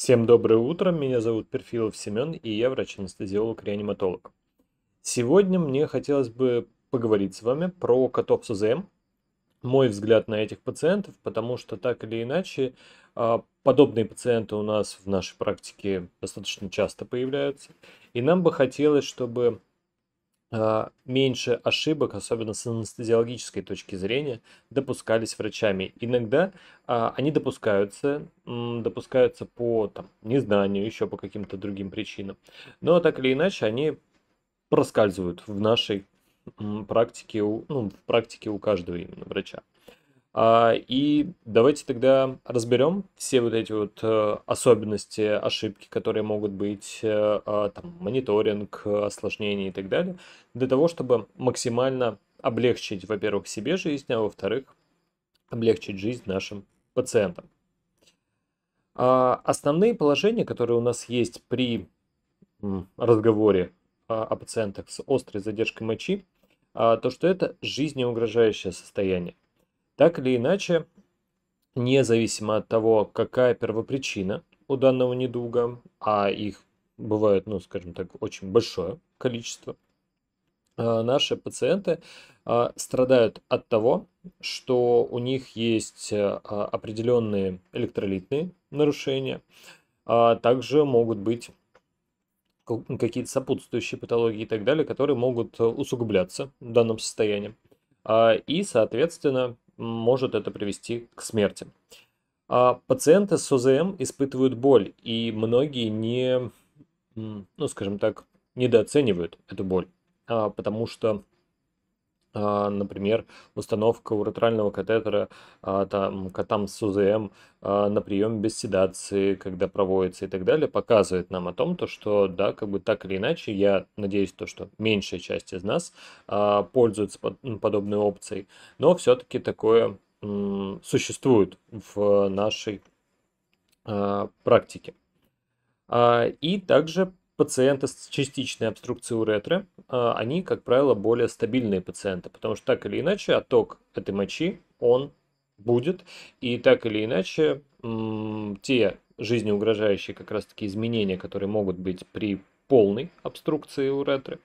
Всем доброе утро, меня зовут Перфилов Семен, и я врач-анестезиолог-реаниматолог. Сегодня мне хотелось бы поговорить с вами про котов с УЗМ, мой взгляд на этих пациентов, потому что так или иначе а, подобные пациенты у нас в нашей практике достаточно часто появляются, и нам бы хотелось, чтобы а, меньше ошибок, особенно с анестезиологической точки зрения, допускались врачами. Иногда а, они допускаются, м, допускаются по там, незнанию, еще по каким-то другим причинам. Но так или иначе, они проскальзывают в нашей м, практике, у, ну, в практике у каждого именно врача. А, и давайте тогда разберем все вот эти вот э, особенности, ошибки, которые могут быть, э, а, там, мониторинг, э, осложнения и так далее, для того, чтобы максимально облегчить, во-первых, себе жизнь, а во-вторых, облегчить жизнь нашим пациентам. А, основные положения, которые у нас есть при разговоре о пациентах с острой задержкой мочи, то, что это жизнеугрожающее состояние. Так или иначе, независимо от того, какая первопричина у данного недуга, а их бывает, ну, скажем так, очень большое количество, а, наши пациенты а, страдают от того, что у них есть а, определенные электролитные нарушения, а также могут быть какие-то сопутствующие патологии и так далее, которые могут усугубляться в данном состоянии. И, соответственно, может это привести к смерти. А пациенты с ОЗМ испытывают боль, и многие не, ну скажем так, недооценивают эту боль, а, потому что а, например, установка уретрального катетера а, там, котам с УЗМ а, на прием без седации, когда проводится и так далее, показывает нам о том, то, что, да, как бы так или иначе, я надеюсь, то, что меньшая часть из нас пользуется подобной опцией, но все-таки такое существует в нашей практике. И также пациенты с частичной обструкцией уретры, а, они, как правило, более стабильные пациенты, потому что так или иначе отток этой мочи, он будет, и так или иначе те жизнеугрожающие как раз-таки изменения, которые могут быть при полной обструкции уретры,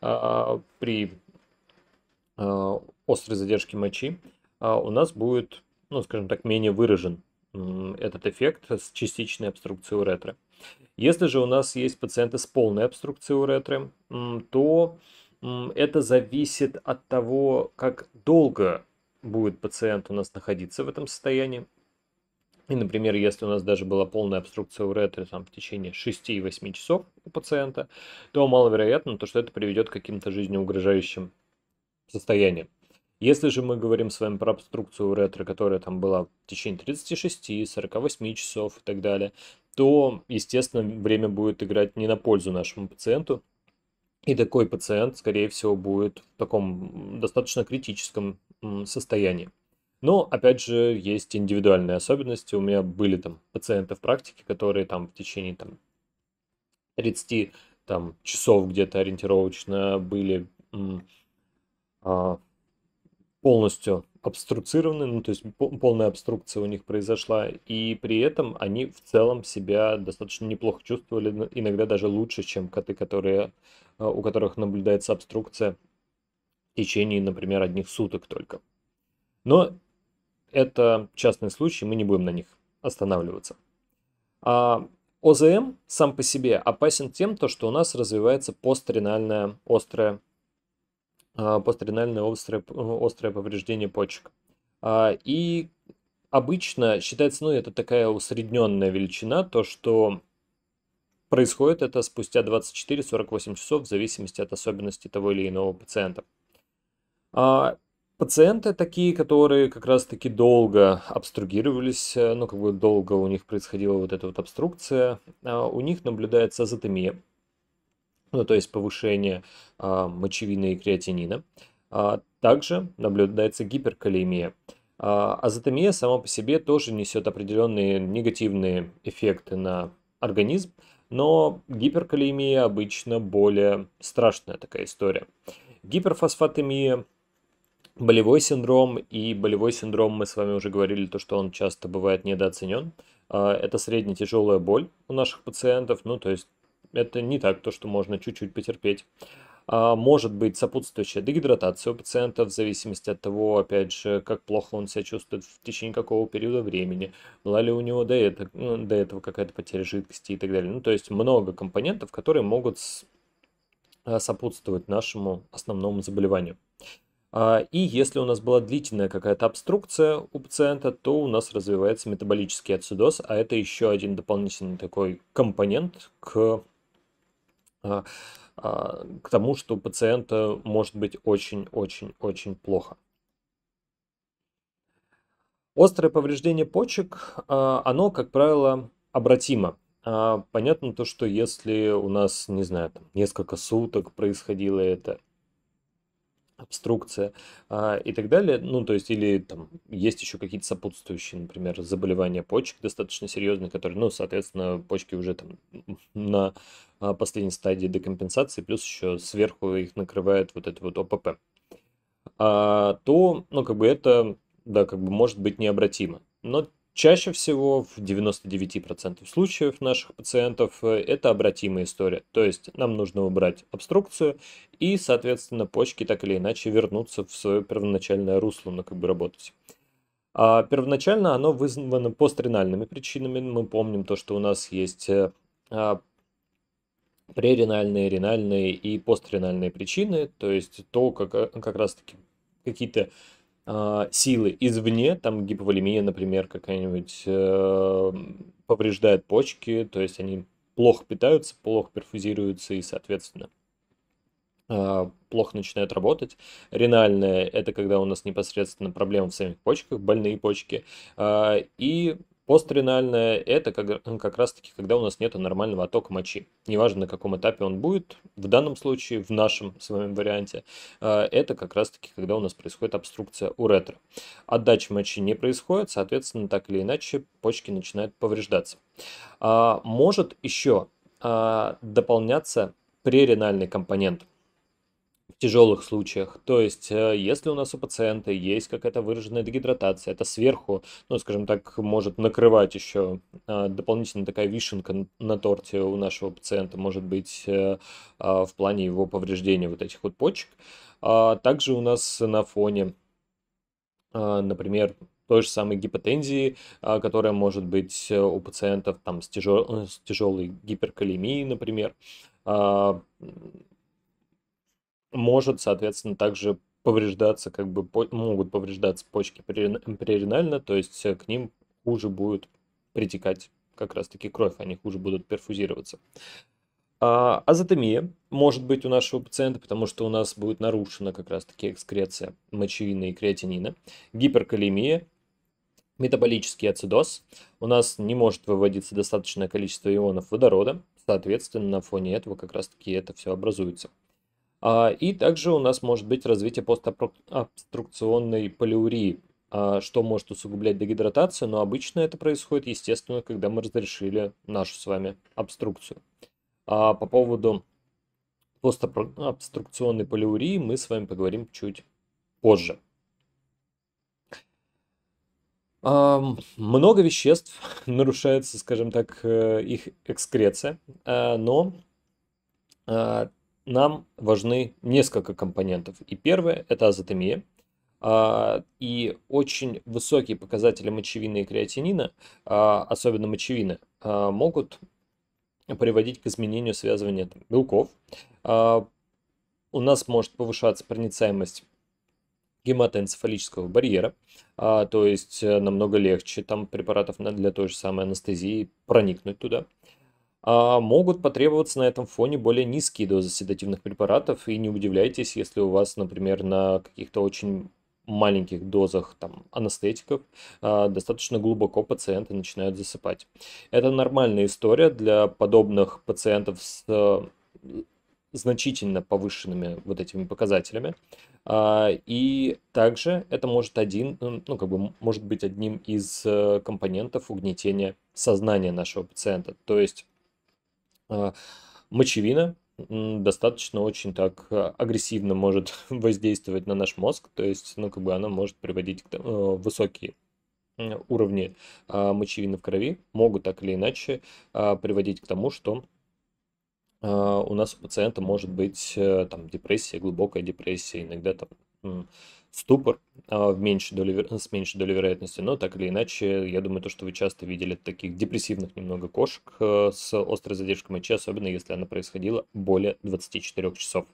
а, а, при острой задержке мочи, у нас будет, ну, скажем так, менее выражен этот эффект с частичной обструкцией уретры. Если же у нас есть пациенты с полной обструкцией уретры, то это зависит от того, как долго будет пациент у нас находиться в этом состоянии. И, например, если у нас даже была полная обструкция уретры там, в течение 6-8 часов у пациента, то маловероятно, то, что это приведет к каким-то жизнеугрожающим состояниям. Если же мы говорим с вами про обструкцию уретры, которая там была в течение 36, 48 часов и так далее, то, естественно, время будет играть не на пользу нашему пациенту. И такой пациент, скорее всего, будет в таком достаточно критическом состоянии. Но, опять же, есть индивидуальные особенности. У меня были там пациенты в практике, которые там в течение там, 30 там, часов где-то ориентировочно были в полностью обструцированы, ну то есть полная обструкция у них произошла, и при этом они в целом себя достаточно неплохо чувствовали, иногда даже лучше, чем коты, которые, э, у которых наблюдается обструкция в течение, например, одних суток только. Но это частный случай, мы не будем на них останавливаться. А ОЗМ сам по себе опасен тем, то, что у нас развивается постренальная острая а, постринальное острое, острое повреждение почек. А, и обычно считается, ну, это такая усредненная величина, то, что происходит это спустя 24-48 часов в зависимости от особенностей того или иного пациента. А, пациенты такие, которые как раз-таки долго обстругировались, э, ну, как бы долго у них происходила вот эта вот обструкция, у них наблюдается азотемия, ну, то есть повышение а, мочевины и креатинина. А, также наблюдается гиперкалемия. А, азотомия сама по себе тоже несет определенные негативные эффекты на организм, но гиперкалемия обычно более страшная такая история. Гиперфосфатемия, болевой синдром и болевой синдром мы с вами уже говорили, то что он часто бывает недооценен. А, это средне тяжелая боль у наших пациентов, ну то есть это не так, то, что можно чуть-чуть потерпеть. А, может быть сопутствующая дегидратация у пациента в зависимости от того, опять же, как плохо он себя чувствует в течение какого периода времени, была ли у него до этого, ну, до этого какая-то потеря жидкости и так далее. Ну, то есть много компонентов, которые могут а, сопутствовать нашему основному заболеванию. А, и если у нас была длительная какая-то обструкция у пациента, то у нас развивается метаболический ацидоз, а это еще один дополнительный такой компонент к а, а, к тому, что у пациента может быть очень-очень-очень плохо. Острое повреждение почек, а, оно, как правило, обратимо. Понятно то, что если у нас, не знаю, там несколько суток происходило это, обструкция а, и так далее. Ну, то есть, или там есть еще какие-то сопутствующие, например, заболевания почек достаточно серьезные, которые, ну, соответственно, почки уже там на а, последней стадии декомпенсации, плюс еще сверху их накрывает вот это вот ОПП. А, то, ну, как бы это, да, как бы может быть необратимо. Но Чаще всего, в 99% случаев наших пациентов, э, это обратимая история. То есть нам нужно убрать обструкцию, и, соответственно, почки так или иначе вернутся в свое первоначальное русло, на ну, как бы работать. А первоначально оно вызвано постренальными причинами. Мы помним то, что у нас есть э, а, преринальные, ренальные и постренальные причины, то есть то, как, э, как раз-таки какие-то а, силы извне, там гиповолемия, например, какая-нибудь э, повреждает почки, то есть они плохо питаются, плохо перфузируются и, соответственно, э, плохо начинают работать. Ренальная – это когда у нас непосредственно проблема в самих почках, больные почки. Э, и Постренальная – это как, как раз-таки, когда у нас нет нормального оттока мочи. Неважно, на каком этапе он будет, в данном случае, в нашем с вами варианте, э, это как раз-таки, когда у нас происходит обструкция уретра. Отдача мочи не происходит, соответственно, так или иначе, почки начинают повреждаться. А может еще а, дополняться преренальный компонент – тяжелых случаях. То есть, э, если у нас у пациента есть какая-то выраженная дегидратация, это сверху, ну, скажем так, может накрывать еще а, дополнительно такая вишенка на торте у нашего пациента, может быть, э, а, в плане его повреждения вот этих вот почек. А также у нас на фоне, например, той же самой гипотензии, которая может быть э, у пациентов там, с, тяжел... с тяжелой гиперкалемией, например, может, соответственно, также повреждаться, как бы могут повреждаться почки приоринально, то есть э, к ним хуже будет притекать как раз-таки кровь, они хуже будут перфузироваться. А, азотомия может быть у нашего пациента, потому что у нас будет нарушена как раз-таки экскреция мочевины и креатинина. Гиперкалемия, метаболический ацидоз. У нас не может выводиться достаточное количество ионов водорода. Соответственно, на фоне этого как раз-таки это все образуется. А, и также у нас может быть развитие постобструкционной полиурии, а, что может усугублять дегидратацию, но обычно это происходит, естественно, когда мы разрешили нашу с вами обструкцию. А, по поводу постобструкционной полиурии мы с вами поговорим чуть позже. Много веществ нарушается, скажем так, э, их экскреция, но нам важны несколько компонентов. И первое – это азотемия. А, и очень высокие показатели мочевины и креатинина, а, особенно мочевины, а, могут приводить к изменению связывания белков. У нас может повышаться проницаемость гематоэнцефалического барьера, то есть э, намного легче там препаратов для той же самой анестезии проникнуть туда. А, могут потребоваться на этом фоне более низкие дозы седативных препаратов, и не удивляйтесь, если у вас, например, на каких-то очень маленьких дозах там, анестетиков а, достаточно глубоко пациенты начинают засыпать. Это нормальная история для подобных пациентов с э, значительно повышенными вот этими показателями. А, и также это может, один, ну, как бы, может быть одним из э, компонентов угнетения сознания нашего пациента. То есть а, мочевина достаточно очень так а, агрессивно может воздействовать на наш мозг, то есть, ну, как бы она может приводить к э, высокие уровни а, мочевины в крови, могут так или иначе приводить к тому, что у нас у пациента может быть э, там депрессия, глубокая депрессия, иногда там ступор а, в меньшей долей, с меньшей долей вероятности, но так или иначе, я думаю, то, что вы часто видели таких депрессивных немного кошек э, с острой задержкой мочи, особенно если она происходила более 24 часов.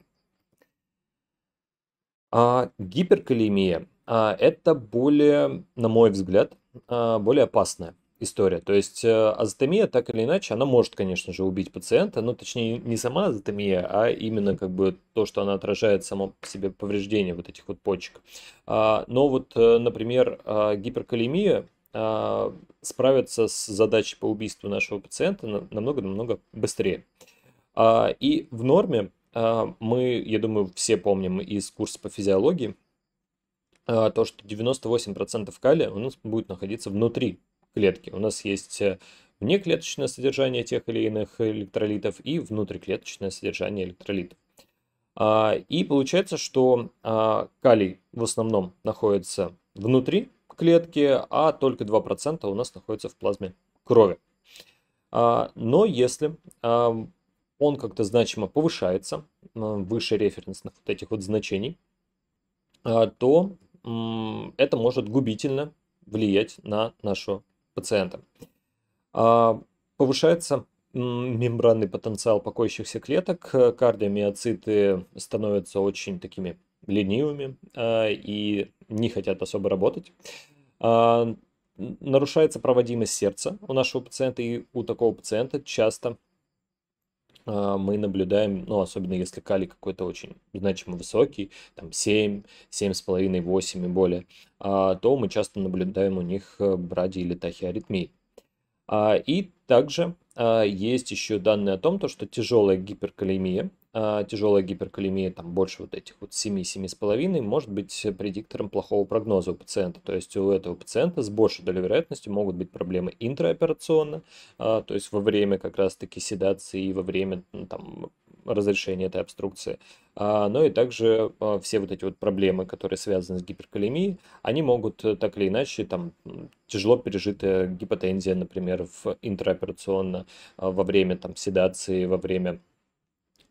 А гиперкалемия а, это более, на мой взгляд, а, более опасная история. То есть э, азотомия, так или иначе, она может, конечно же, убить пациента, но точнее не сама азотомия, а именно как бы то, что она отражает само по себе повреждение вот этих вот почек. А, но вот, э, например, а, гиперкалемия а, справится с задачей по убийству нашего пациента намного-намного быстрее. И в норме мы, я думаю, все помним из курса по физиологии, то, что 98% калия у нас будет находиться внутри клетки. У нас есть э, внеклеточное содержание тех или иных электролитов и внутриклеточное содержание электролитов. А, и получается, что а, калий в основном находится внутри клетки, а только 2% у нас находится в плазме крови. А, но если он как-то значимо повышается, выше референсных вот этих вот значений, то это может губительно влиять на нашу пациента. А, повышается мембранный потенциал покоящихся клеток, э, кардиомиоциты становятся очень такими ленивыми а, и не хотят особо работать. А, нарушается проводимость сердца у нашего пациента и у такого пациента часто а, мы наблюдаем, ну, особенно если калий какой-то очень значимо высокий, там 7, 7,5, 8 и более, а, то мы часто наблюдаем у них э, бради или тахиаритмии. А, и также есть еще данные о том, то, что тяжелая гиперкалемия – а, тяжелая гиперкалемия, там больше вот этих вот 7-7,5, может быть э, предиктором плохого прогноза у пациента. То есть у этого пациента с большей долей вероятности могут быть проблемы интраоперационно, а, то есть во время как раз-таки седации и во время там, разрешения этой обструкции. А, но и также все вот эти вот проблемы, которые связаны с гиперкалемией, они могут э, так или иначе, там тяжело пережитая гипотензия, например, в интраоперационно во время там седации, во время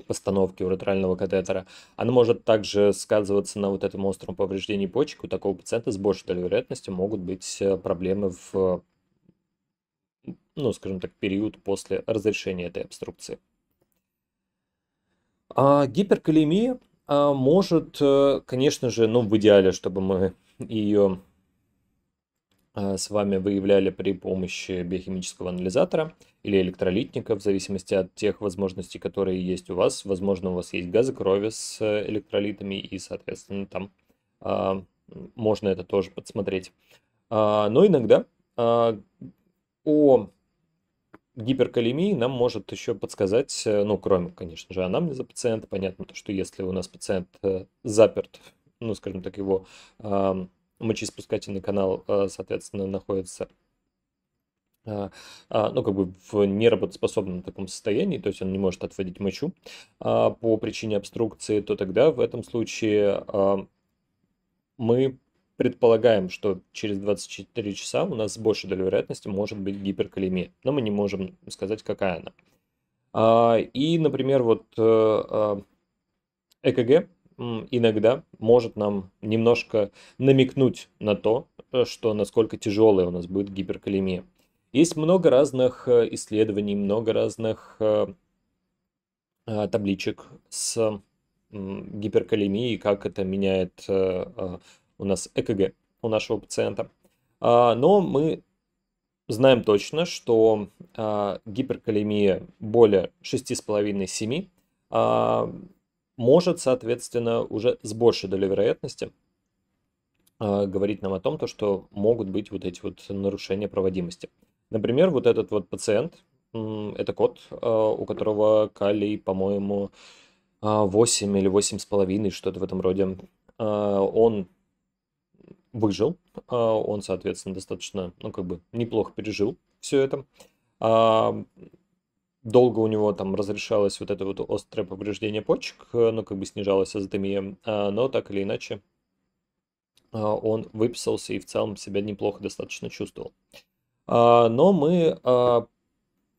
постановки уретрального катетера, она может также сказываться на вот этом остром повреждении почек. У такого пациента с большей долей вероятности могут быть э, проблемы в, ну, скажем так, период после разрешения этой обструкции. А гиперкалемия а, может, э, конечно же, ну, в идеале, чтобы мы ее а, с вами выявляли при помощи биохимического анализатора или электролитника, в зависимости от тех возможностей, которые есть у вас. Возможно, у вас есть газы крови с э, электролитами, и, соответственно, там а, можно это тоже подсмотреть. А, но иногда о гиперкалемии нам может еще подсказать, э, ну, кроме, конечно же, анамнеза пациента, понятно, что если у нас пациент э, заперт, ну, скажем так, его мочеиспускательный канал, э, соответственно, находится э, а, ну, как бы в неработоспособном таком состоянии, то есть он не может отводить мочу а, по причине обструкции, то тогда в этом случае а, мы предполагаем, что через 24 часа у нас с большей долей вероятности может быть гиперкалемия, но мы не можем сказать, какая она. И, например, вот ЭКГ э иногда может нам немножко намекнуть на то, э, что насколько тяжелая у нас будет гиперкалемия. Есть много разных э, исследований, много разных э, а, табличек с гиперкалемией, как это меняет у нас ЭКГ у нашего пациента. А, но мы знаем точно, что а, гиперкалемия более 6,5-7 может, соответственно, уже с большей долей вероятности а, говорить нам о том, то, что могут быть вот эти вот нарушения проводимости. Например, вот этот вот пациент, это кот, а, у которого калий, по-моему, 8 а, или 8,5, что-то в этом роде. Он выжил, он, соответственно, достаточно, ну, как бы неплохо пережил все это долго у него там разрешалось вот это вот острое повреждение почек, э, ну, как бы снижалась азотемия, а, но так или иначе а, он выписался и в целом себя неплохо достаточно чувствовал. А, но мы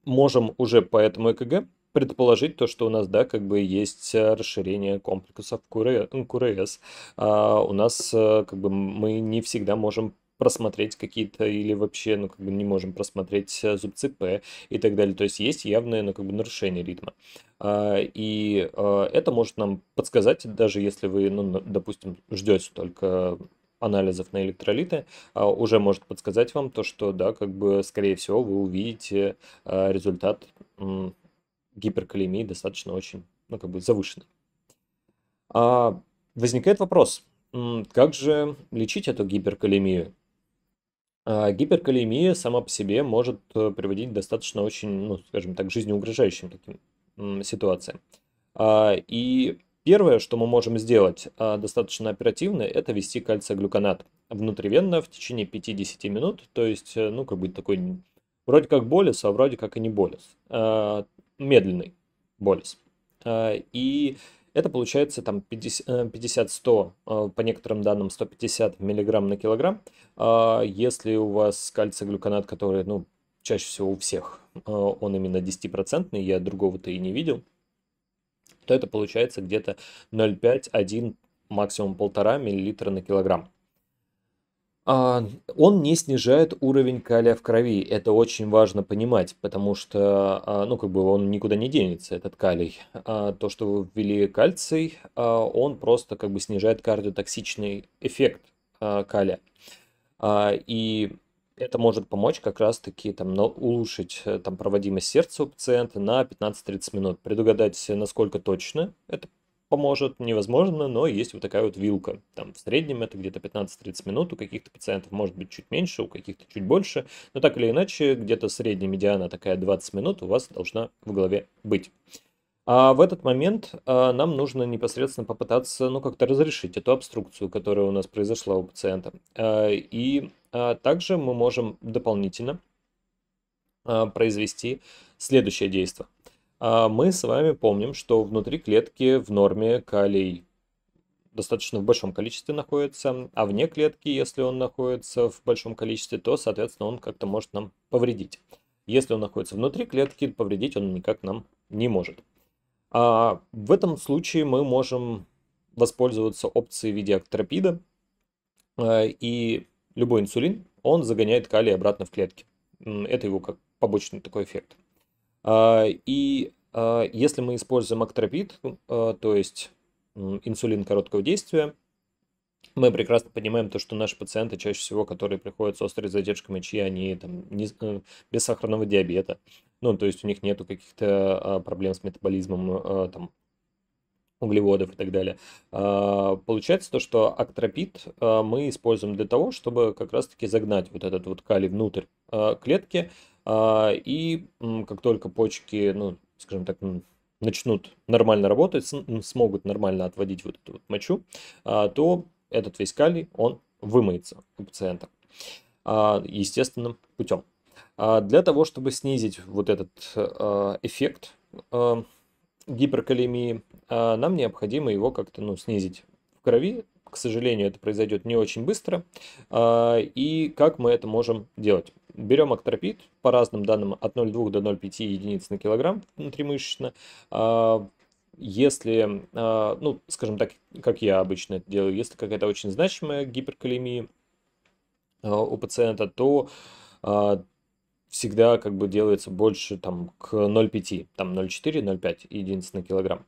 можем уже по этому ЭКГ предположить то, что у нас, да, как бы есть э, расширение комплексов КРС. У нас, э, как бы, мы не всегда можем просмотреть какие-то или вообще, ну, как бы не можем просмотреть э, зубцы П и так далее. То есть есть явное, ну, как бы нарушение ритма. А, и а, это может нам подсказать, даже если вы, ну, допустим, ждете только анализов на электролиты а, уже может подсказать вам то, что да, как бы скорее всего вы увидите результат гиперкалемии достаточно очень, ну как бы завышенный. А возникает вопрос, как же лечить эту гиперкалемию? А гиперкалемия сама по себе может э, приводить достаточно очень, ну, скажем так, жизнеугрожающим таким ситуациям. А, и первое, что мы можем сделать а, достаточно оперативно, это ввести глюконат внутривенно в течение 50 минут, то есть, э, ну, как бы такой вроде как болес, а вроде как и не болес, а, медленный болес. И это получается там 50-100, э, э, по некоторым данным 150 миллиграмм на килограмм. А если у вас кальций-глюконат, который, ну, чаще всего у всех, э, он именно 10%, я другого-то и не видел, то это получается где-то 0,5-1, максимум 1,5 миллилитра на килограмм. А, он не снижает уровень калия в крови. Это очень важно понимать, потому что, а, ну, как бы он никуда не денется, этот калий. А, то, что вы ввели кальций, он просто как бы снижает кардиотоксичный эффект калия. И это может помочь как раз-таки там, улучшить э, там, проводимость сердца у пациента на 15-30 минут. Предугадать, насколько точно это поможет, невозможно, но есть вот такая вот вилка. Там в среднем это где-то 15-30 минут, у каких-то пациентов может быть чуть меньше, у каких-то чуть больше, но так или иначе, где-то средняя медиана такая 20 минут у вас должна в голове быть. А в этот момент а, нам нужно непосредственно попытаться, ну, как-то разрешить эту обструкцию, которая у нас произошла у пациента. А, и а, также мы можем дополнительно а, произвести следующее действие. А мы с вами помним, что внутри клетки в норме калий достаточно в большом количестве находится, а вне клетки, если он находится в большом количестве, то, соответственно, он как-то может нам повредить. Если он находится внутри клетки, повредить он никак нам не может. А в этом случае мы можем воспользоваться опцией в виде актропида, а, и любой инсулин, он загоняет калий обратно в клетки. Это его как побочный такой эффект. А, и а, если мы используем актропид, а, то есть инсулин короткого действия, мы прекрасно понимаем то, что наши пациенты, чаще всего, которые приходят с острой задержкой мочи, они там не, э, без сахарного диабета. Ну, то есть у них нету каких-то проблем с метаболизмом, там, углеводов и так далее. Получается то, что актропид мы используем для того, чтобы как раз-таки загнать вот этот вот калий внутрь клетки, а, и как только почки, ну, скажем так, начнут нормально работать, смогут нормально отводить вот эту вот мочу, а, то этот весь калий, он вымоется у пациента а, естественным путем. Для того, чтобы снизить вот этот эффект гиперкалемии, нам необходимо его как-то ну, снизить в крови. К сожалению, это произойдет не очень быстро. И как мы это можем делать? Берем актропит по разным данным от 0,2 до 0,5 единиц на килограмм внутримышечно. А, если, а, ну, скажем так, как я обычно это делаю, если какая-то очень значимая гиперкалемия а, у пациента, то всегда как бы делается больше там к 0,5, там 0,4, 0,5 единиц на килограмм.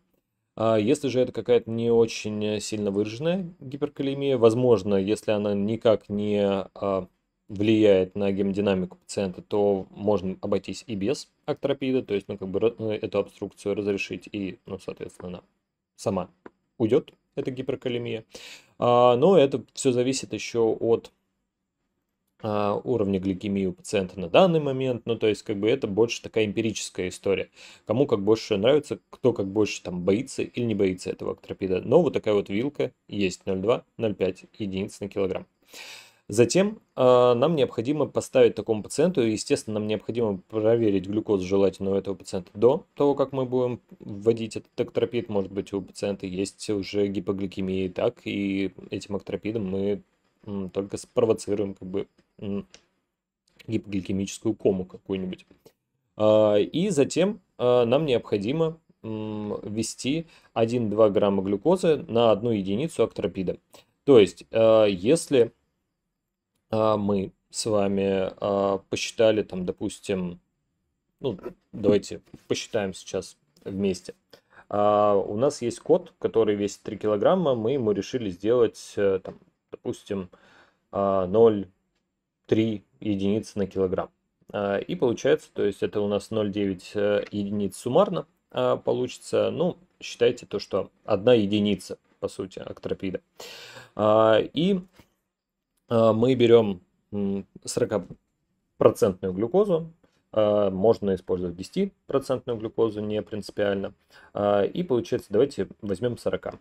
Если же это какая-то не очень сильно выраженная гиперкалемия, возможно, если она никак не влияет на гемодинамику пациента, то можно обойтись и без актропида, то есть, ну, как бы э, эту обструкцию разрешить и, ну, соответственно, она сама уйдет, эта гиперкалемия. А, но это все зависит еще от а, уровня гликемии у пациента на данный момент, ну, то есть, как бы это больше такая эмпирическая история. Кому как больше нравится, кто как больше там боится или не боится этого актропида. Но вот такая вот вилка есть 0,2, 0,5 единиц на килограмм. Затем э, нам необходимо поставить такому пациенту, естественно, нам необходимо проверить глюкозу желательно у этого пациента до того, как мы будем вводить этот актропид, Может быть, у пациента есть уже гипогликемия и так, и этим актропидом мы м, только спровоцируем как бы м, гипогликемическую кому какую-нибудь. Э, и затем э, нам необходимо м, ввести 1-2 грамма глюкозы на одну единицу актропида. То есть, э, если а мы с вами а, посчитали, там, допустим, ну, давайте посчитаем сейчас вместе. А, у нас есть код, который весит 3 килограмма, мы ему решили сделать, э, там, допустим, 0,3 единицы на килограмм. И получается, то есть это у нас 0,9 э, единиц суммарно получится. Ну, считайте то, что одна единица, по сути, актропида. И Э, мы берем 40% глюкозу, э, можно использовать 10% глюкозу, не принципиально. Э, и получается, давайте возьмем 40.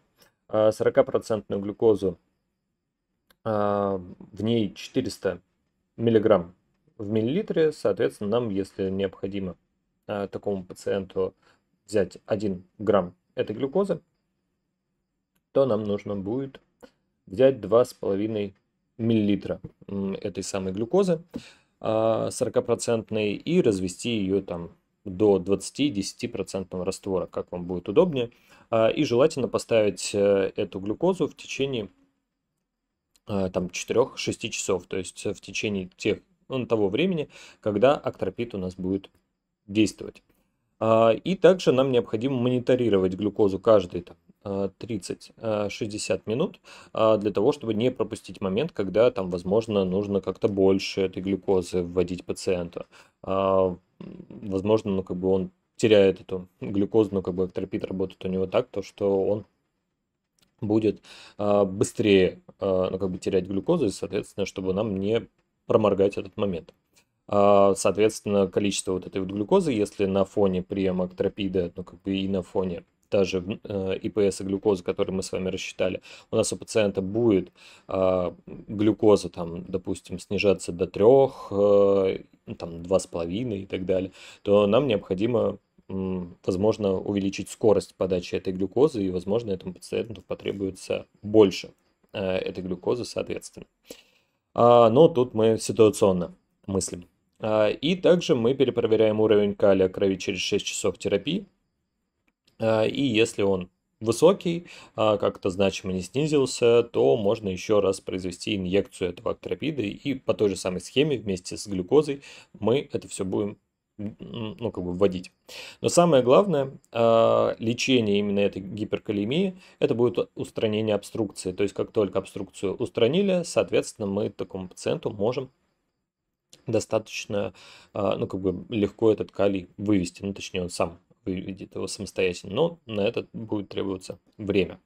40% глюкозу, в ней 400 миллиграмм в миллилитре, соответственно, нам, если необходимо такому пациенту взять 1 грамм этой глюкозы, то нам нужно будет взять 2,5 миллилитра этой самой глюкозы 40% а, и развести ее там до 20-10% раствора, как вам будет удобнее. А, и желательно поставить э, эту глюкозу в течение а, там 4-6 часов, то есть в течение тех, ну, того времени, когда актропит у нас будет действовать. И также нам необходимо мониторировать глюкозу каждые 30-60 э, э, минут а, для того, чтобы не пропустить момент, когда там, возможно, нужно как-то больше этой глюкозы вводить пациенту. А, возможно, ну, как бы он теряет эту глюкозу, но как бы эктропит работает у него так, то что он будет а, быстрее ну, как бы терять глюкозу, и, соответственно, чтобы нам не проморгать этот момент. Соответственно, количество вот этой вот глюкозы, если на фоне приема актропида, ну, как бы и на фоне та же э, ИПС и глюкоза, которые мы с вами рассчитали, у нас у пациента будет а, глюкоза, там, допустим, снижаться до 3, э, ну, там, 2,5 и так далее, то нам необходимо возможно, увеличить скорость подачи этой глюкозы, и, возможно, этому пациенту потребуется больше э, этой глюкозы, соответственно. А, но тут мы ситуационно мыслим. А, и также мы перепроверяем уровень калия крови через 6 часов терапии. Э, и если он высокий, а, как-то значимо не снизился, то можно еще раз произвести инъекцию этого актропида, и по той же самой схеме вместе с глюкозой мы это все будем ну, как бы вводить. Но самое главное, а, лечение именно этой гиперкалемии, это будет устранение обструкции. То есть, как только обструкцию устранили, соответственно, мы такому пациенту можем достаточно, а, ну, как бы легко этот калий вывести, ну, точнее, он сам выглядит его самостоятельно, но на это будет требоваться время.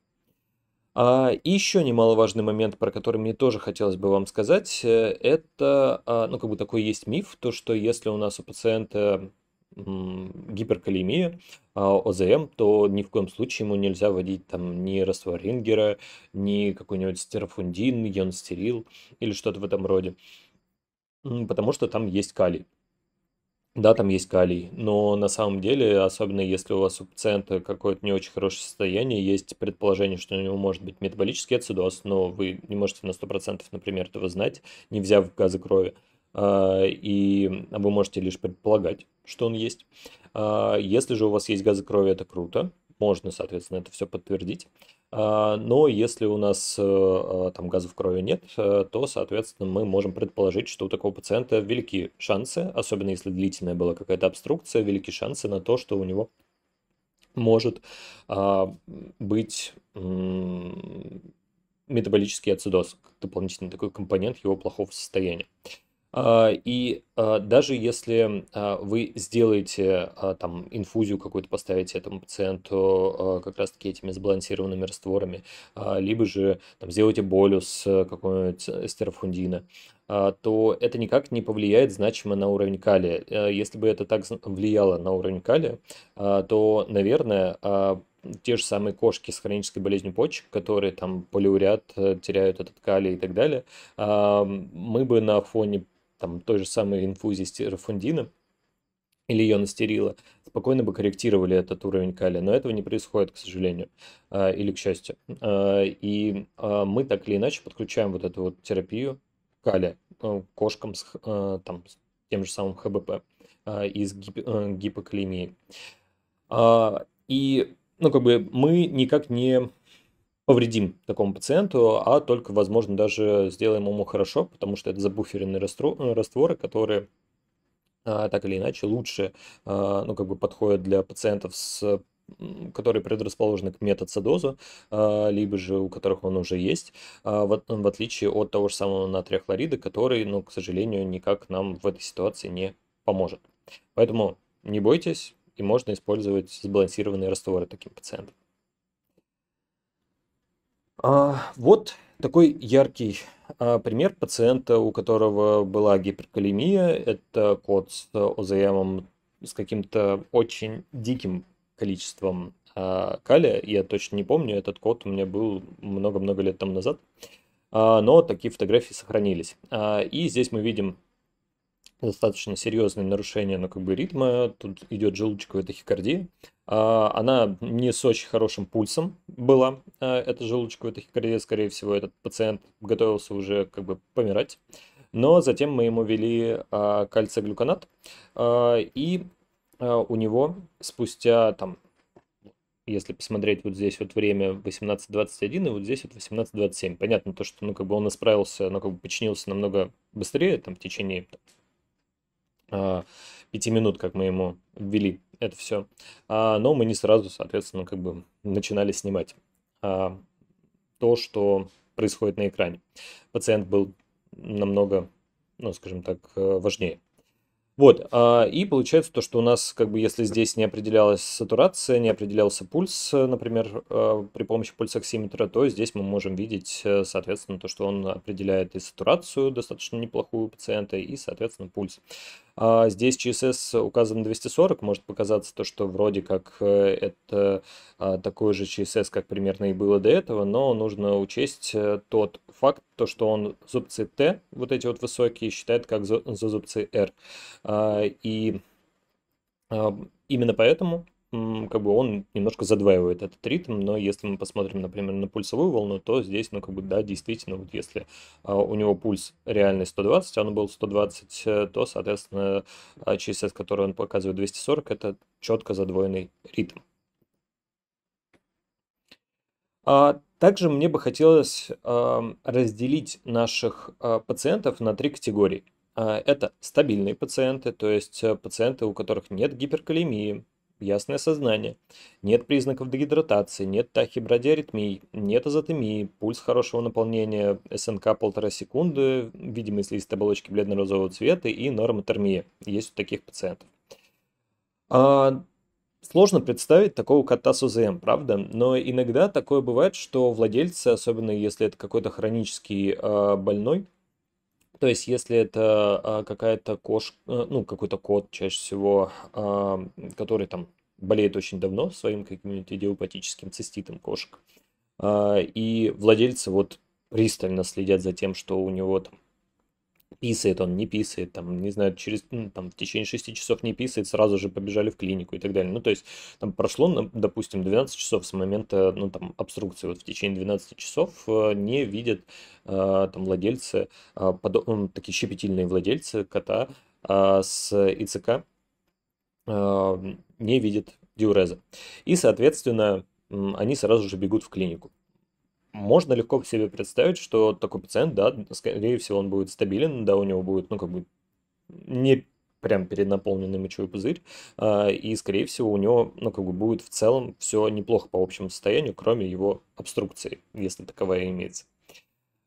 А, еще немаловажный момент, про который мне тоже хотелось бы вам сказать, э, это, а, ну, как бы такой есть миф, то, что если у нас у пациента гиперкалемия, а, ОЗМ, то ни в коем случае ему нельзя вводить там ни раствор растворингера, ни какой-нибудь стерофундин, йонстерил или что-то в этом роде, потому что там есть калий. Да, там есть калий, но на самом деле, особенно если у вас у пациента какое-то не очень хорошее состояние, есть предположение, что у него может быть метаболический ацидоз, но вы не можете на 100%, например, этого знать, не взяв газы крови, а, и вы можете лишь предполагать, что он есть. А, если же у вас есть газы крови, это круто, можно, соответственно, это все подтвердить. А, но если у нас э, а, там газа в крови нет, э, то, соответственно, мы можем предположить, что у такого пациента велики шансы, особенно если длительная была какая-то обструкция, велики шансы на то, что у него может а, быть метаболический ацидоз, дополнительный такой компонент его плохого состояния. А, и а, даже если а, вы сделаете там инфузию какую-то, поставите этому пациенту как раз-таки этими сбалансированными растворами, либо же там, сделаете болюс какого-нибудь эстерофундина, то это никак не повлияет значимо на уровень калия. Если бы это так влияло на уровень калия, то, наверное, те же самые кошки с хронической болезнью почек, которые там полиурят, э, теряют этот калий и так далее, мы бы на фоне там, той же самой инфузии стерофундина или иона стерила, спокойно бы корректировали этот уровень калия, но этого не происходит, к сожалению, а, или к счастью. А, и а, мы так или иначе подключаем вот эту вот терапию калия ну, кошкам с, там, с тем же самым ХБП из гип, э, гипокалемии. И, ну, как бы мы никак не повредим такому пациенту, а только, возможно, даже сделаем ему хорошо, потому что это забуференные э, растворы, которые а, так или иначе лучше а, ну, как бы подходят для пациентов с которые предрасположены к метацидозу, а, либо же у которых он уже есть, в отличие от того же самого натрия хлорида, который, ну, к сожалению, никак нам в этой ситуации не поможет. Поэтому не бойтесь, и можно использовать сбалансированные растворы таким пациентам. А, вот такой яркий а, пример пациента, у которого была гиперкалемия. Это кот с ОЗМ с каким-то очень диким количеством а, калия. Я точно не помню, этот кот у меня был много-много лет тому назад. Но такие фотографии сохранились. И здесь мы видим достаточно серьезные нарушения, но как бы, ритма, тут идет желудочковая тахикардия. А, она не с очень хорошим пульсом была, а, эта желудочковая тахикардия, скорее всего, этот пациент готовился уже, как бы, помирать. Но затем мы ему ввели а, кальций-глюконат, и у него спустя, там, если посмотреть вот здесь вот время 18.21 и вот здесь вот 18.27. Понятно то, что ну как бы он исправился, но ну, как бы починился намного быстрее, там в течение там, а, пяти минут, как мы ему ввели это все. А, но мы не сразу, соответственно, как бы начинали снимать а, то, что происходит на экране. Пациент был намного, ну, скажем так, э, важнее. Вот, и получается то, что у нас, как бы, если здесь не определялась сатурация, не определялся пульс, э, например, при помощи пульсоксиметра, то здесь мы можем видеть, э, соответственно, то, что он определяет и сатурацию достаточно неплохую у пациента, и, соответственно, пульс. А здесь GSS указан 240, может показаться то, что вроде как э, это а, такой же GSS, как примерно и было до этого, но нужно учесть э, тот факт, то, что он зубцы Т, вот эти вот высокие, считает как за зубцы R. А, и а, именно поэтому как бы он немножко задваивает этот ритм, но если мы посмотрим, например, на пульсовую волну, то здесь, ну, как бы, да, действительно, вот если а, у него пульс реальный 120, а он был 120, э, то, соответственно, а, часы, с он показывает 240, это четко задвоенный ритм. А Также мне бы хотелось а, разделить наших пациентов на три категории. Это стабильные пациенты, то есть э, пациенты, у которых нет гиперкалемии, ясное сознание, нет признаков дегидратации, нет тахибрадиаритмии, нет азотемии, пульс хорошего наполнения, СНК полтора секунды, видимость листой оболочки бледно-розового цвета и нормотермия есть у таких пациентов. А, сложно представить такого кота с ОЗМ, правда? Но иногда такое бывает, что владельцы, особенно если это какой-то хронический а, больной, то есть, если это а, какая-то кошка, э, ну, какой-то кот, чаще всего, а, который там болеет очень давно своим каким-нибудь идиопатическим циститом кошек, а, и владельцы вот пристально следят за тем, что у него там писает он, не писает, там, не знаю, через, ну, там, в течение 6 часов не писает, сразу же побежали в клинику и так далее. Ну, то есть, там прошло, ну, допустим, 12 часов с момента, ну, там, обструкции, вот в течение 12 часов э, не видят, э, там, владельцы, э, подо... такие щепетильные владельцы кота с ИЦК, не видят диуреза. И, соответственно, они сразу же бегут в клинику можно легко себе представить, что такой пациент, да, скорее всего, он будет стабилен, да, у него будет, ну, как бы, не прям перенаполненный мочевой пузырь, а, и, скорее всего, у него, ну, как бы, будет в целом все неплохо по общему состоянию, кроме его обструкции, если таковая имеется.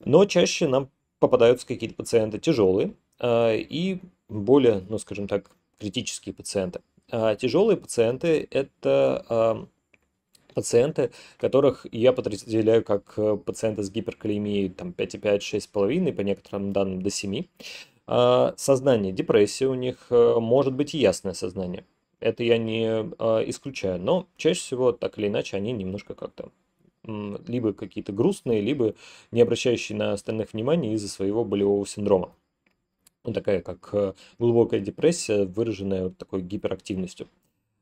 Но чаще нам попадаются какие-то пациенты тяжелые а, и более, ну, скажем так, критические пациенты. А тяжелые пациенты – это пациенты, которых я подразделяю как э, пациенты с гиперкалемией там 5,5, 6,5, по некоторым данным до 7. А, сознание, депрессия у них э, может быть и ясное сознание. Это я не а, исключаю, но чаще всего так или иначе они немножко как-то либо какие-то грустные, либо не обращающие на остальных внимания из-за своего болевого синдрома. Ну, такая как э, глубокая депрессия, выраженная вот такой гиперактивностью,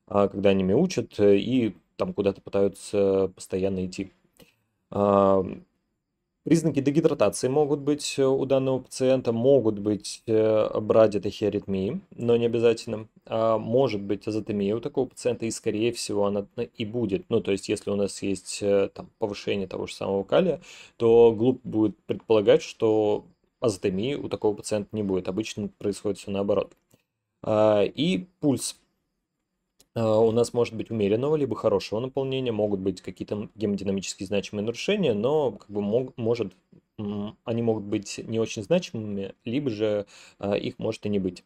а, когда они меня учат и там куда-то пытаются постоянно идти. А, признаки дегидратации могут быть э, у данного пациента, могут быть э, брадиотахиаритмии, но не обязательно. А, может быть азотемия у такого пациента, и скорее всего она и будет. Ну, то есть, если у нас есть э, там, повышение того же самого калия, то глуп будет предполагать, что азотемии у такого пациента не будет. Обычно происходит все наоборот. А, и пульс а, у нас может быть умеренного либо хорошего наполнения, могут быть какие-то гемодинамически значимые нарушения, но как бы мог, может, они могут быть не очень значимыми, либо же а, их может и не быть.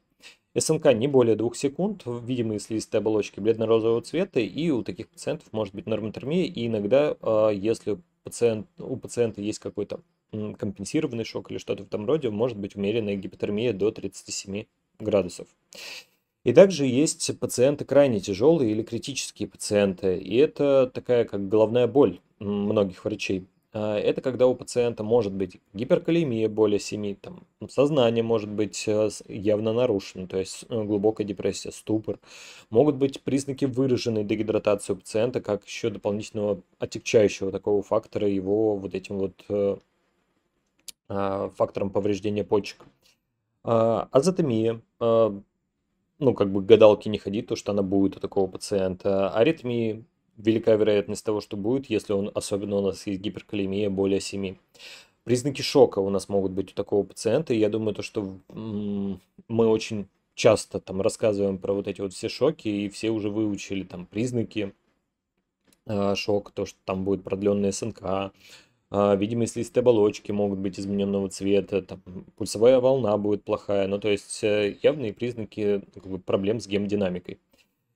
СНК не более 2 секунд, видимые слизистые оболочки бледно-розового цвета, и у таких пациентов может быть нормотермия, и иногда, а, если пациент, у пациента есть какой-то компенсированный шок или что-то в этом роде, может быть умеренная гипотермия до 37 градусов. И также есть пациенты крайне тяжелые или критические пациенты. И это такая как головная боль многих врачей. А, это когда у пациента может быть гиперкалемия более 7, там, сознание может быть э, явно нарушено, то есть э, глубокая депрессия, ступор. Могут быть признаки выраженной дегидратации у пациента, как еще дополнительного отягчающего такого фактора его вот этим вот э, а, фактором повреждения почек. А, азотомия, ну, как бы к гадалке не ходить, то, что она будет у такого пациента. А аритмии велика вероятность того, что будет, если он, особенно у нас есть гиперкалемия более 7. Признаки шока у нас могут быть у такого пациента, я думаю, то, что мы очень часто там рассказываем про вот эти вот все шоки, и все уже выучили там признаки э, шока, то, что там будет продленная СНК, а, видимость листья оболочки могут быть измененного цвета, там, пульсовая волна будет плохая, ну то есть э, явные признаки как бы, проблем с гемодинамикой.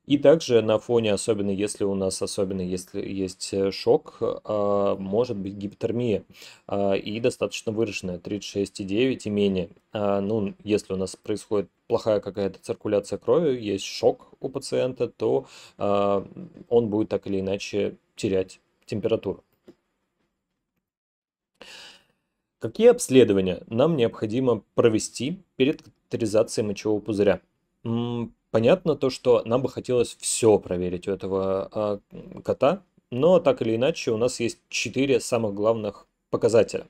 И также на фоне, особенно если у нас особенно если есть э, шок, а, может быть гипотермия а, и достаточно выраженная, 36,9 и менее. Ну, если у нас происходит плохая какая-то циркуляция крови, есть шок у пациента, то он будет так или иначе терять температуру. Какие обследования нам необходимо провести перед катетеризацией мочевого пузыря? Понятно то, что нам бы хотелось все проверить у этого а, кота, но так или иначе у нас есть четыре самых главных показателя.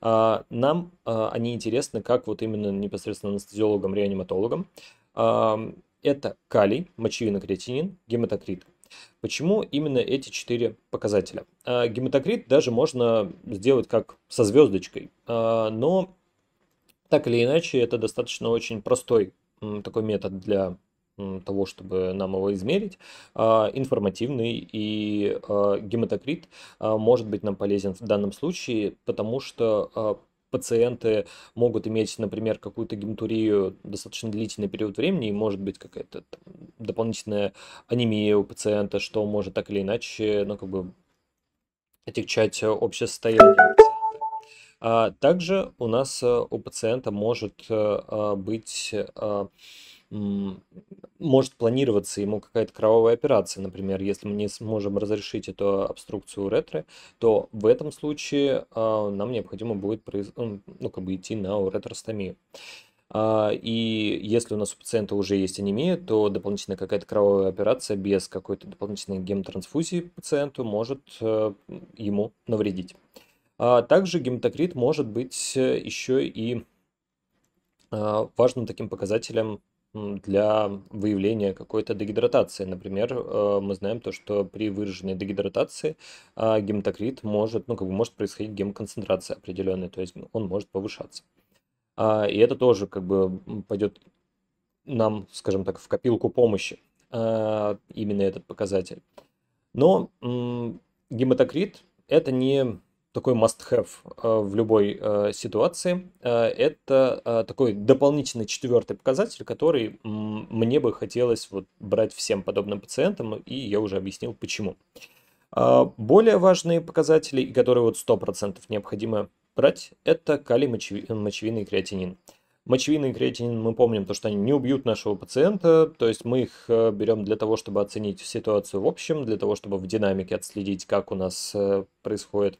А, нам а, они интересны как вот именно непосредственно анестезиологам-реаниматологам. Это калий, мочевина-креатинин, гематокрит Почему именно эти четыре показателя? А, гематокрит даже можно сделать как со звездочкой, а, но так или иначе это достаточно очень простой такой метод для того, чтобы нам его измерить, а, информативный и гематокрит может быть нам полезен в данном случае, потому что пациенты могут иметь, например, какую-то гематурию достаточно длительный период времени, и может быть какая-то дополнительная анемия у пациента, что может так или иначе, ну, как бы отягчать общее состояние А также у нас э, у пациента может э, э, быть может планироваться ему какая-то кровавая операция, например, если мы не сможем разрешить эту обструкцию уретры, то в этом случае а, нам необходимо будет произ... ну, как бы идти на уретростомию. А, и если у нас у пациента уже есть анемия, то дополнительная какая-то кровавая операция без какой-то дополнительной гемотрансфузии пациенту может э, ему навредить. А также гематокрит может быть э, еще и важным таким показателем для выявления какой-то дегидратации. Например, э, мы знаем то, что при выраженной дегидратации а, гематокрит может, ну, как бы может происходить гемоконцентрация определенная, то есть он может повышаться. А, и это тоже как бы пойдет нам, скажем так, в копилку помощи а, именно этот показатель. Но гематокрит это не такой must-have э, в любой э, ситуации. Э, это такой дополнительный четвертый показатель, который мне бы хотелось вот брать всем подобным пациентам, и я уже объяснил почему. А, более важные показатели, которые вот 100% необходимо брать, это калий, мочевина и креатинин. Мочевина и креатинин, мы помним, то, что они не убьют нашего пациента, то есть мы их берем для того, чтобы оценить ситуацию в общем, для того, чтобы в динамике отследить, как у нас происходит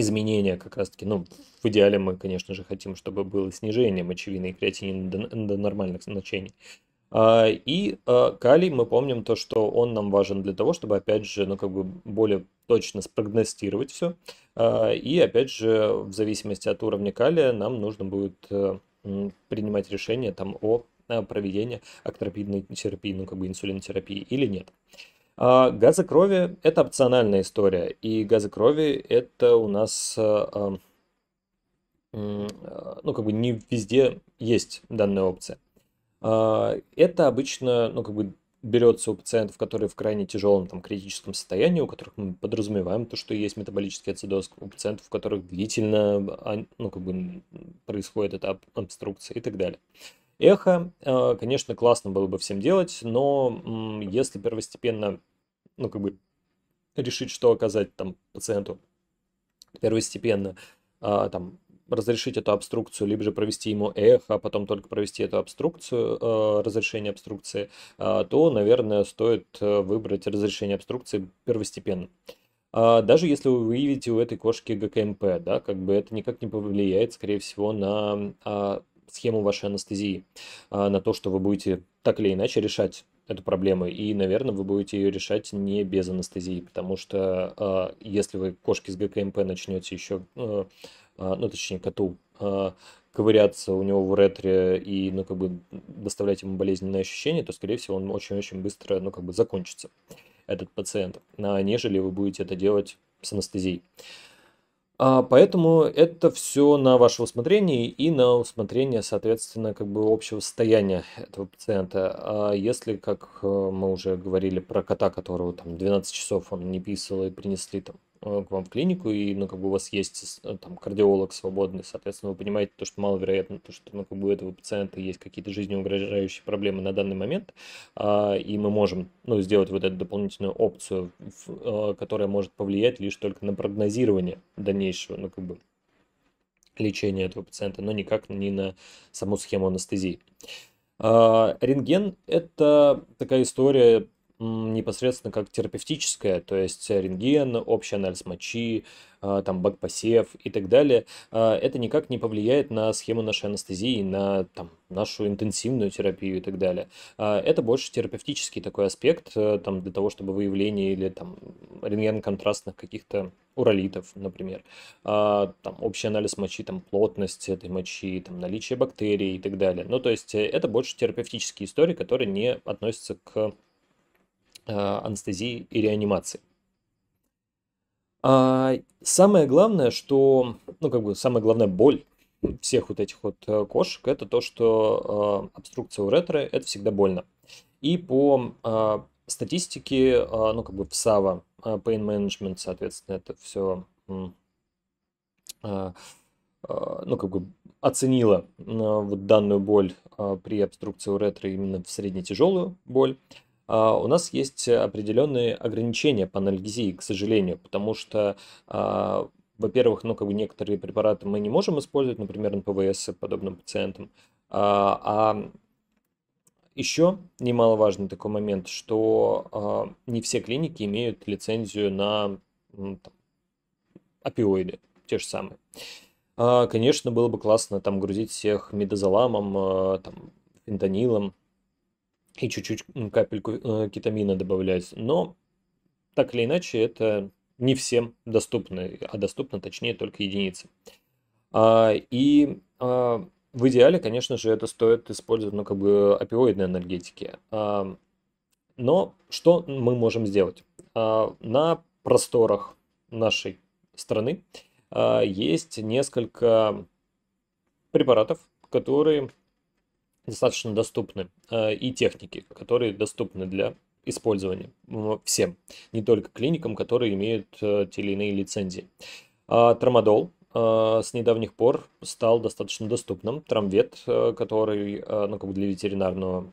изменения как раз-таки, ну, в идеале мы, конечно же, хотим, чтобы было снижение мочевины и креатинина до, до нормальных значений. А, и а, калий, мы помним то, что он нам важен для того, чтобы, опять же, ну, как бы более точно спрогностировать все. А, и, опять же, в зависимости от уровня калия нам нужно будет э, принимать решение там о э, проведении актропидной терапии, ну, как бы инсулинотерапии или нет. А газы крови – это опциональная история, и газы крови – это у нас, а, а, а, ну, как бы не везде есть данная опция. Это обычно, ну, как бы берется у пациентов, которые в крайне тяжелом там, критическом состоянии, у которых мы подразумеваем то, что есть метаболический ацидоз, у пациентов, у которых длительно ну, как бы происходит эта обструкция и так далее. Эхо, э, конечно, классно было бы всем делать, но если первостепенно, ну, как бы, решить, что оказать там пациенту первостепенно, а, там, разрешить эту обструкцию, либо же провести ему эхо, а потом только провести эту обструкцию, э, разрешение обструкции, а, то, наверное, стоит э, выбрать разрешение обструкции первостепенно. А даже если вы выявите у этой кошки ГКМП, да, как бы это никак не повлияет, скорее всего, на схему вашей анестезии, а, на то, что вы будете так или иначе решать эту проблему. И, наверное, вы будете ее решать не без анестезии, потому что э, если вы кошки с ГКМП начнете еще, э, а, э, ну, точнее, коту э, ковыряться у него в ретре и, ну, как бы доставлять ему болезненные ощущения, то, скорее всего, он очень-очень быстро, ну, как бы закончится, этот пациент, а нежели вы будете это делать с анестезией. А, поэтому это все на ваше усмотрение и на усмотрение, соответственно, как бы общего состояния этого пациента. А если, как э, мы уже говорили про кота, которого там 12 часов он не писал и принесли там Э, к вам в клинику, и, ну, как бы у вас есть э, там кардиолог свободный, соответственно, вы понимаете то, что маловероятно, то, что, ну, как бы у этого пациента есть какие-то жизнеугрожающие проблемы на данный момент, а, и мы можем, ну, сделать вот эту дополнительную опцию, э, которая может повлиять лишь только на прогнозирование дальнейшего, ну, как бы, лечения этого пациента, но никак не на саму схему анестезии. А, рентген – это такая история, непосредственно как терапевтическое, то есть рентген, общий анализ мочи, а, там бакпосев и так далее, а, это никак не повлияет на схему нашей анестезии, на там, нашу интенсивную терапию и так далее. А, это больше терапевтический такой аспект э, там, для того, чтобы выявление или там, рентген-контрастных каких-то уролитов, например, там, общий анализ мочи, там, плотность этой мочи, там, наличие бактерий и так далее. Ну, то есть э, это больше терапевтические истории, которые не относятся к Э, анестезии и реанимации. А самое главное, что, ну, как бы, самая главная боль всех вот этих вот э, кошек, это то, что э, обструкция уретры – это всегда больно. И по статистике, ну, как бы в САВА, pain management, соответственно, это все, ну, как бы оценила вот данную боль при обструкции уретры именно в средне тяжелую боль. А, у нас есть определенные ограничения по анальгезии, к сожалению, потому что а, во-первых, ну, как бы некоторые препараты мы не можем использовать, например, на ПВС подобным пациентам. А, а, еще немаловажный такой момент, что не все клиники имеют лицензию на опиоиды, те же самые. конечно, было бы классно там грузить всех медозоламом, там, фентанилом, и чуть-чуть капельку э, кетамина добавлять. Но так или иначе это не всем доступно, а доступно точнее только единицам. И а, в идеале, конечно же, это стоит использовать, ну, как бы, опиоидные энергетики. А, но что мы можем сделать? А, на просторах нашей страны есть несколько препаратов, которые достаточно доступны, э, и техники, которые доступны для использования ну, всем, не только клиникам, которые имеют э, те или иные лицензии. Трамадол э, с недавних пор стал достаточно доступным. Трамвет, который ну, как бы для ветеринарного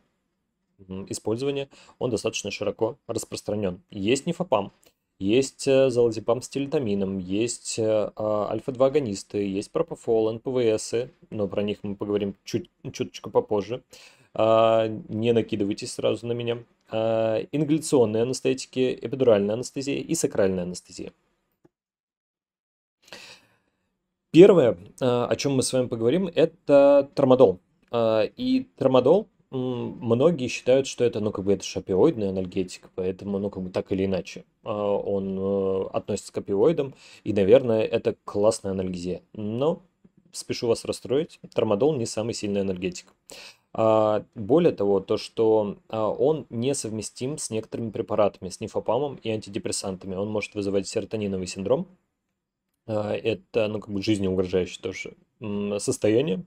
использования, он достаточно широко распространен. Есть нефопам, есть э, залазепам с телетамином, есть э, а, альфа-2-агонисты, есть пропофол, НПВСы, но про них мы поговорим чуть, чуточку попозже. А, не накидывайтесь сразу на меня. А, ингаляционные анестетики, эпидуральная анестезия и сакральная анестезия. Первое, о чем мы с вами поговорим, это тормодол. И тормодол Многие считают, что это, ну, как бы, это же опиоидный анальгетик, поэтому, ну, как бы, так или иначе, а, он э, относится к опиоидам, и, наверное, это классная анальгезия. Но спешу вас расстроить, тормодол не самый сильный анальгетик. А, более того, то, что а, он несовместим с некоторыми препаратами, с нифопамом и антидепрессантами. Он может вызывать серотониновый синдром. Это, ну, как бы жизнеугрожающее тоже состояние.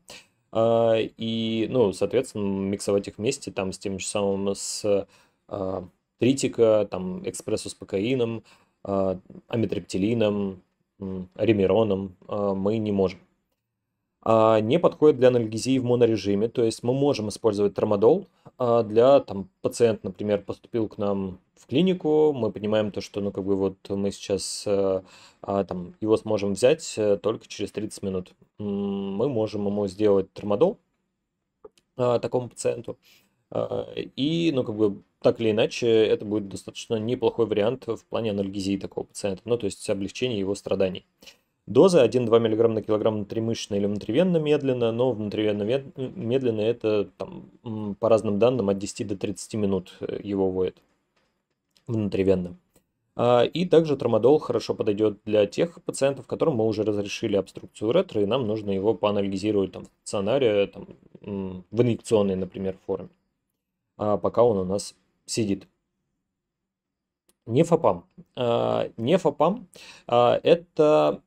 А, и, ну, соответственно, миксовать их вместе там с тем же самым, с а, тритика, там, экспрессо-спокаином, амитрептилином, ремироном а, мы не можем. Не подходит для анальгезии в монорежиме, то есть мы можем использовать трамадол для, там, пациент, например, поступил к нам в клинику, мы понимаем то, что, ну, как бы вот мы сейчас там его сможем взять э, только через 30 минут мы можем ему сделать термодол а, такому пациенту. А, и, ну, как бы, так или иначе, это будет достаточно неплохой вариант в плане анальгезии такого пациента, ну, то есть облегчение его страданий. Доза 1-2 мг на килограмм внутримышечно или внутривенно медленно, но внутривенно медленно это, там, по разным данным, от 10 до 30 минут э, его вводят внутривенно. А, и также трамадол хорошо подойдет для тех пациентов, которым мы уже разрешили обструкцию уретры, и нам нужно его поанализировать там, в стационаре, там, в инъекционной, например, форме, А пока он у нас сидит. Нефопам. А, нефопам а, – это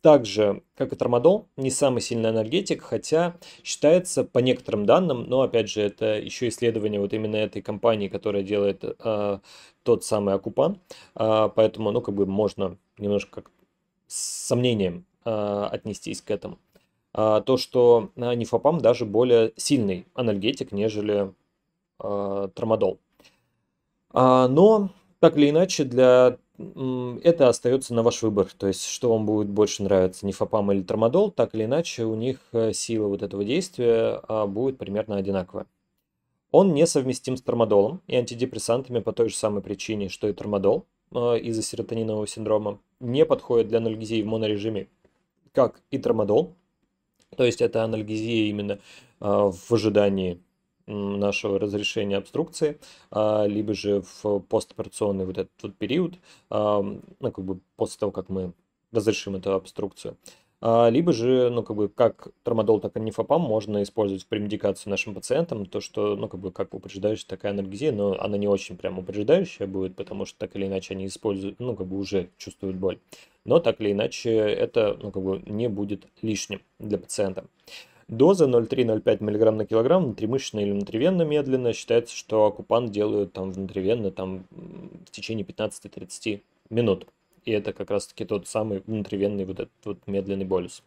также, как и тормодол, не самый сильный анальгетик, хотя считается по некоторым данным, но опять же это еще исследование вот именно этой компании, которая делает э, тот самый Акупан, э, поэтому, ну, как бы можно немножко как с сомнением э, отнестись к этому. А, то, что э, нифопам даже более сильный анальгетик, нежели э, тормодол. А, но так или иначе, для это остается на ваш выбор, то есть что вам будет больше нравиться, нефопам или трамадол, так или иначе у них э, сила вот этого действия а, будет примерно одинаковая. Он не совместим с тормодолом и антидепрессантами по той же самой причине, что и тормодол э, из-за серотонинового синдрома. Не подходит для анальгезии в монорежиме, как и тормодол. То есть это анальгезия именно э, в ожидании нашего разрешения обструкции, а, либо же в постоперационный вот этот вот период, ну, как бы после того, как мы разрешим эту обструкцию. А, либо же, ну, как бы, как тормодол, так и нефопам можно использовать в премедикации нашим пациентам, то, что, ну, как бы, как упреждающая такая анальгезия, но она не очень прям упреждающая будет, потому что так или иначе они используют, ну, как бы, уже чувствуют боль. Но так или иначе это, ну, как бы, не будет лишним для пациента. Доза 0,3-0,5 мг на килограмм внутримышечно или внутривенно медленно. Считается, что оккупант делают там внутривенно там, в течение 15-30 минут. И это как раз-таки тот самый внутривенный вот этот вот медленный болюс.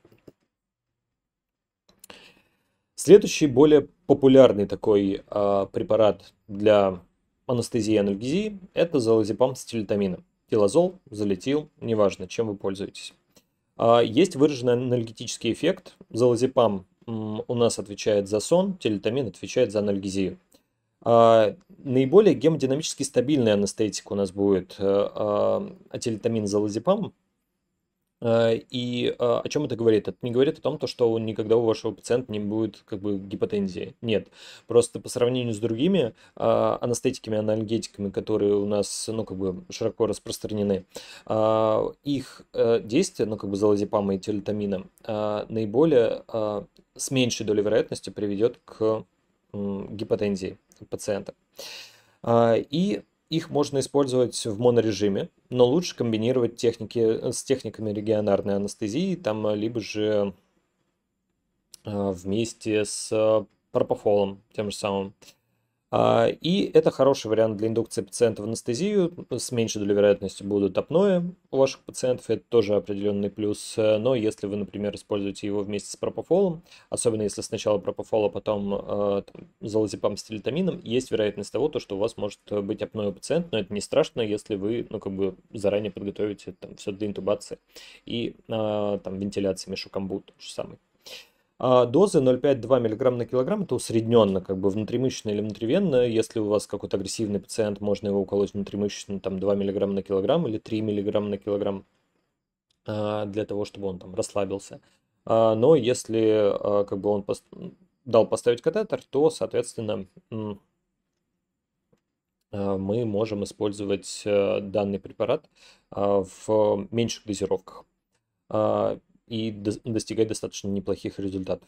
Следующий, более популярный такой э, препарат для анестезии и анальгезии – это залозипам с телетамином. Тилозол, залетил, неважно, чем вы пользуетесь. А, есть выраженный анальгетический эффект. Залозипам у нас отвечает за сон, телетамин отвечает за анальгезию. А, наиболее гемодинамически стабильный анестетик у нас будет э, а, а, ателитамин залазепам, Э, и э, о чем это говорит? Это не говорит о том, что никогда у вашего пациента не будет как бы гипотензии. Нет. Просто по сравнению с другими а, анестетиками, анальгетиками, которые у нас ну, как бы широко распространены, а, их э, действие, ну как бы залазепама и телетамина, наиболее а, с меньшей долей вероятности приведет к гипотензии пациента. И их можно использовать в монорежиме, но лучше комбинировать техники э, с техниками регионарной анестезии, там э, либо же э, вместе с пропофолом тем же самым. А, и это хороший вариант для индукции пациента в анестезию. С меньшей долей вероятности будут апноэ у ваших пациентов, это тоже определенный плюс. Но если вы, например, используете его вместе с пропофолом, особенно если сначала пропофол, а потом а, залозипам с телетамином, есть вероятность того, то, что у вас может быть апноэ у пациента, но это не страшно, если вы ну, как бы заранее подготовите там, все для интубации и а, там, вентиляции мешокомбу, то же самое. А дозы 0,5-2 мг на килограмм это усредненно, как бы внутримышечно или внутривенно. Если у вас какой-то агрессивный пациент, можно его уколоть внутримышечно там 2 мг на килограмм или 3 мг на килограмм а, для того, чтобы он там расслабился. А, но если а, как бы он дал поставить катетер, то, соответственно, мы можем использовать э, данный препарат в меньших дозировках и достигать достаточно неплохих результатов.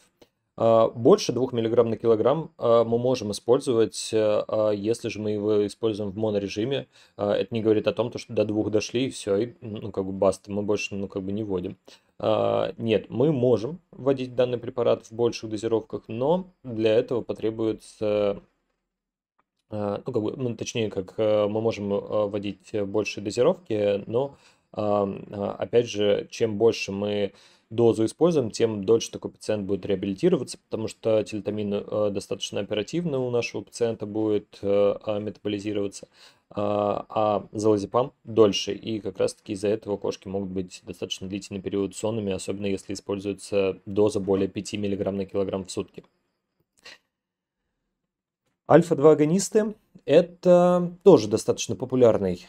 А, больше 2 мг на килограмм а, мы можем использовать, а, если же мы его используем в монорежиме. Это не говорит о том, что до 2 дошли и все, и, ну, как бы баста, мы больше, ну, как бы не вводим. Нет, мы можем вводить данный препарат в больших дозировках, но для этого потребуется ну, как бы, ну, точнее, как мы можем вводить э, большие дозировки, но а, опять же, чем больше мы дозу используем, тем дольше такой пациент будет реабилитироваться, потому что телетамин э, достаточно оперативно у нашего пациента будет э, а, метаболизироваться, а, а залазепам дольше. И как раз-таки из-за этого кошки могут быть достаточно длительный период сонными, особенно если используется доза более 5 мг на килограмм в сутки. Альфа-2 агонисты – это тоже достаточно популярный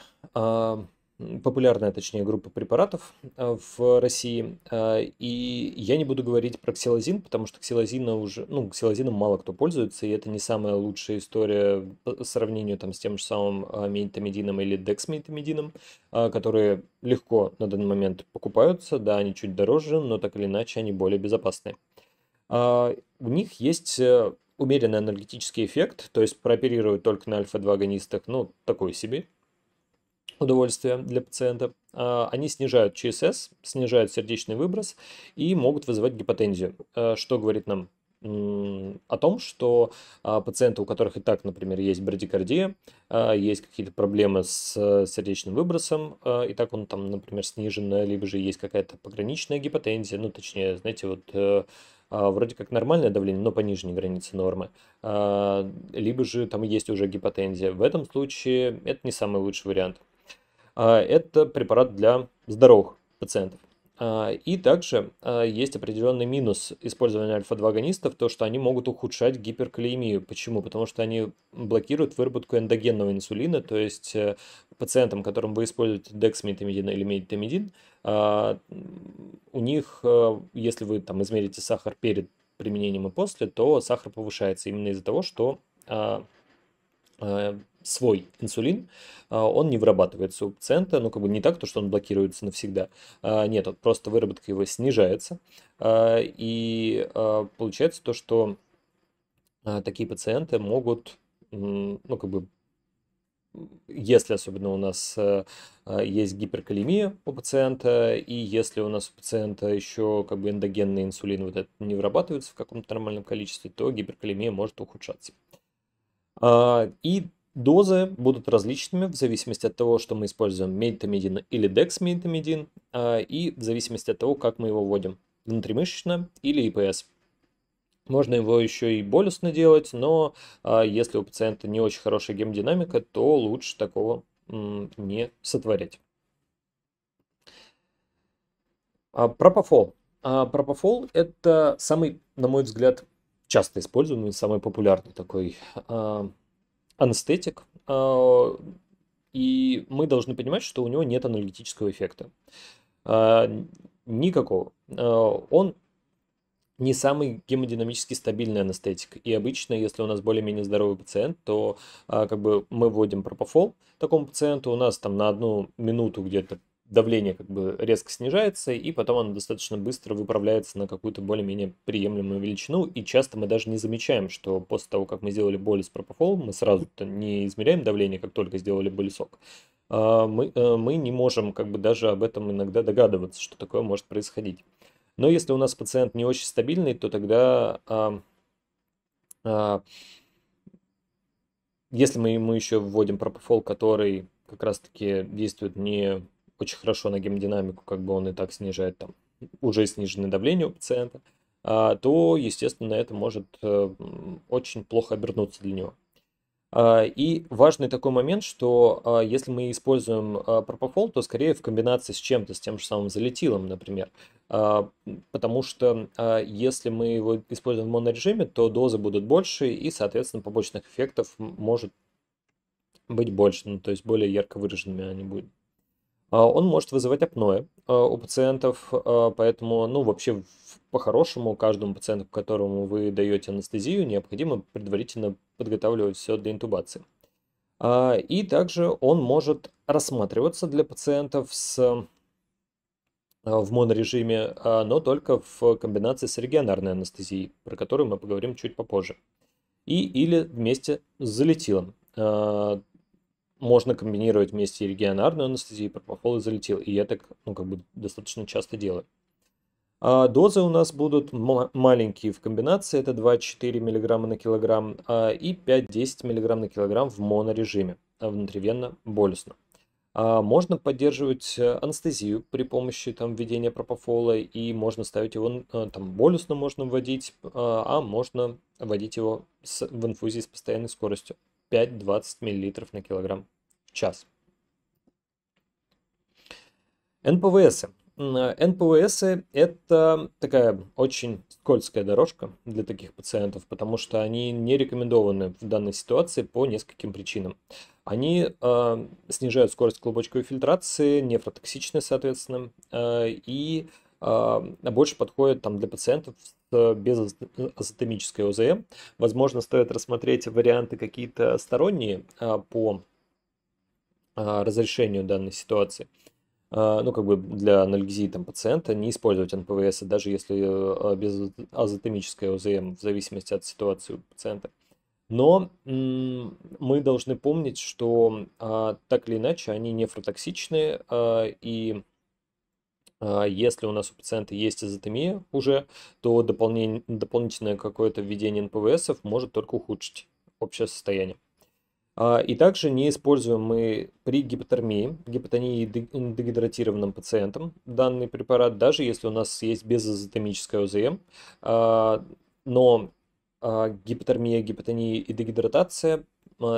популярная, точнее, группа препаратов э, в России. Э, и я не буду говорить про ксилозин, потому что ксилозина уже, ну, ксилозином мало кто пользуется, и это не самая лучшая история по сравнению там с тем же самым э, метамидином или дексметамидином, которые легко на данный момент покупаются. Да, они чуть дороже, но так или иначе они более безопасны. А, у них есть умеренный энергетический эффект, то есть прооперировать только на альфа-2 агонистах, ну, такой себе удовольствия для пациента, а, они снижают ЧСС, снижают сердечный выброс и могут вызывать гипотензию, а, что говорит нам о том, что а, пациенты, у которых и так, например, есть брадикардия, есть какие-то проблемы с э, сердечным выбросом, и так он там, например, снижен, либо же есть какая-то пограничная гипотензия, ну, точнее, знаете, вот э, вроде как нормальное давление, но по нижней границе нормы, либо же там есть уже гипотензия. В этом случае это не самый лучший вариант. А, это препарат для здоровых пациентов. А, и также а, есть определенный минус использования альфа-2-агонистов, то, что они могут ухудшать гиперкалиемию. Почему? Потому что они блокируют выработку эндогенного инсулина, то есть э, пациентам, которым вы используете дексметамидин или метамидин, у них, э, если вы там измерите сахар перед применением и после, то сахар повышается именно из-за того, что свой инсулин, а, он не вырабатывается у пациента, ну как бы не так, то что он блокируется навсегда, а, нет, просто выработка его снижается, а, и получается то, что такие пациенты могут, ну как бы если особенно у нас есть гиперкалемия у пациента, и если у нас у пациента еще как бы эндогенный инсулин вот этот не вырабатывается в каком-то нормальном количестве, то гиперкалемия может ухудшаться. И Дозы будут различными в зависимости от того, что мы используем мельтамидин или дексмельтамидин, а, и в зависимости от того, как мы его вводим, внутримышечно или ИПС. Можно его еще и болюсно делать, но а, если у пациента не очень хорошая гемодинамика, то лучше такого не сотворять. А, пропофол. Пропофол – это самый, на мой взгляд, часто используемый, самый популярный такой анестетик, а, и мы должны понимать, что у него нет аналитического эффекта. А, никакого. А, он не самый гемодинамически стабильный анестетик. И обычно, если у нас более-менее здоровый пациент, то как бы мы вводим пропофол такому пациенту, у нас там на одну минуту где-то давление как бы резко снижается, и потом оно достаточно быстро выправляется на какую-то более-менее приемлемую величину, и часто мы даже не замечаем, что после того, как мы сделали с пропофолом, мы сразу не измеряем давление, как только сделали болисок, а, мы, э, мы не можем как бы даже об этом иногда догадываться, что такое может происходить. Но если у нас пациент не очень стабильный, то тогда а, а, если мы ему еще вводим пропофол, который как раз-таки действует не очень хорошо на гемодинамику, как бы он и так снижает там уже сниженное давление у пациента, а, то, естественно, это может э, очень плохо обернуться для него. А, и важный такой момент, что а, если мы используем пропофол, то скорее в комбинации с чем-то, с тем же самым залетилом, например. Потому что если мы его используем в монорежиме, то дозы будут больше и, соответственно, побочных эффектов может быть больше, ну, то есть более ярко выраженными они будут. А, он может вызывать апноэ а, у пациентов, а, поэтому, ну, вообще, по-хорошему, каждому пациенту, которому вы даете анестезию, необходимо предварительно подготавливать все для интубации. И также он может рассматриваться для пациентов с, в монорежиме, но только в комбинации с регионарной анестезией, про которую мы поговорим чуть попозже. И или вместе с залетилом можно комбинировать вместе и регионарную анестезию, и пропофол, и залетил. И я так, ну, как бы достаточно часто делаю. А дозы у нас будут маленькие в комбинации, это 2-4 мг на килограмм а, и 5-10 мг на килограмм в монорежиме, а внутривенно болюсно. А можно поддерживать э, анестезию при помощи там, введения пропофола и можно ставить его, э, там болюсно можно вводить, а, а можно вводить его с, в инфузии с постоянной скоростью. 5-20 мл на килограмм в час. НПВС. Э, НПВС – это такая очень скользкая дорожка для таких пациентов, потому что они не рекомендованы в данной ситуации по нескольким причинам. Они э, снижают скорость клубочковой фильтрации, нефротоксичны, соответственно, э, и э, а, больше подходит там для пациентов э, без азотомической ОЗМ. Возможно, стоит рассмотреть варианты какие-то сторонние а, по а, разрешению данной ситуации ну, как бы для анальгезии там, пациента не использовать НПВС, даже если э, без азотомической ОЗМ, в зависимости от ситуации у пациента. Но мы должны помнить, что так или иначе они нефротоксичны, и а если у нас у пациента есть изотемия уже, то дополнение дополнительное какое-то введение НПВСов может только ухудшить общее состояние. А, и также не используем мы при гипотермии, гипотонии дегидратированным пациентам данный препарат, даже если у нас есть безизотомическое ОЗМ. А, но гипотермия, гипотония и дегидратация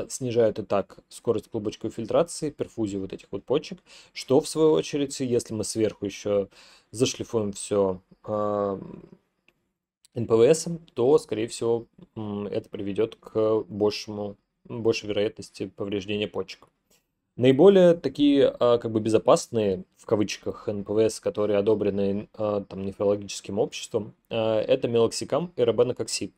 снижают и так скорость клубочковой фильтрации, перфузии вот этих вот почек, что в свою очередь, если мы сверху еще зашлифуем все НПВС, то, скорее всего, это приведет к большему, большей вероятности повреждения почек. Наиболее такие а, как бы безопасные, в кавычках, НПВС, которые одобрены а, там нефрологическим обществом, а, это мелоксикам и робенококсид.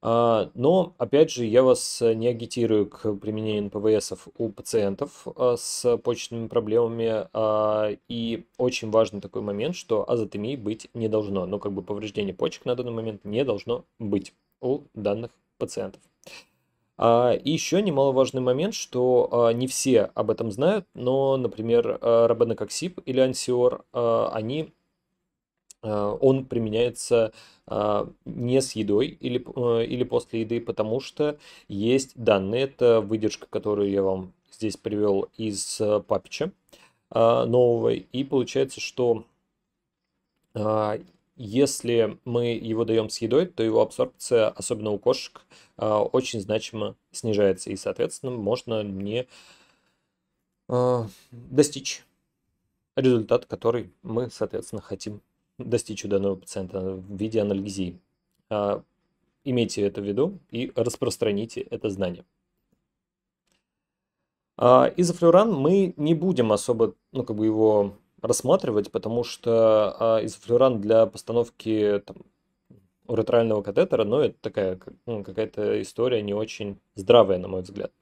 А, но, опять же, я вас э, не агитирую к применению НПВСов у пациентов а, с почечными проблемами. А, и очень важный такой момент, что азотемии быть не должно. но ну, как бы повреждение почек на данный момент не должно быть у данных пациентов. И еще немаловажный момент, что не все об этом знают, но, например, робенококсип или ансиор, они Э, он применяется а, не с едой или, э, или после еды, потому что есть данные, это выдержка, которую я вам здесь привел из э, папича нового, и получается, что а, если мы его даем с едой, то его абсорбция, особенно у кошек, а, очень значимо снижается, и, соответственно, можно не достичь результат, который мы, соответственно, хотим достичь данного пациента в виде анальгезии. А, имейте это в виду и распространите это знание. А, изофлюран мы не будем особо ну, как бы его рассматривать, потому что а, изофлюран для постановки там, уретрального катетера, но ну, это такая ну, какая-то история не очень здравая, на мой взгляд.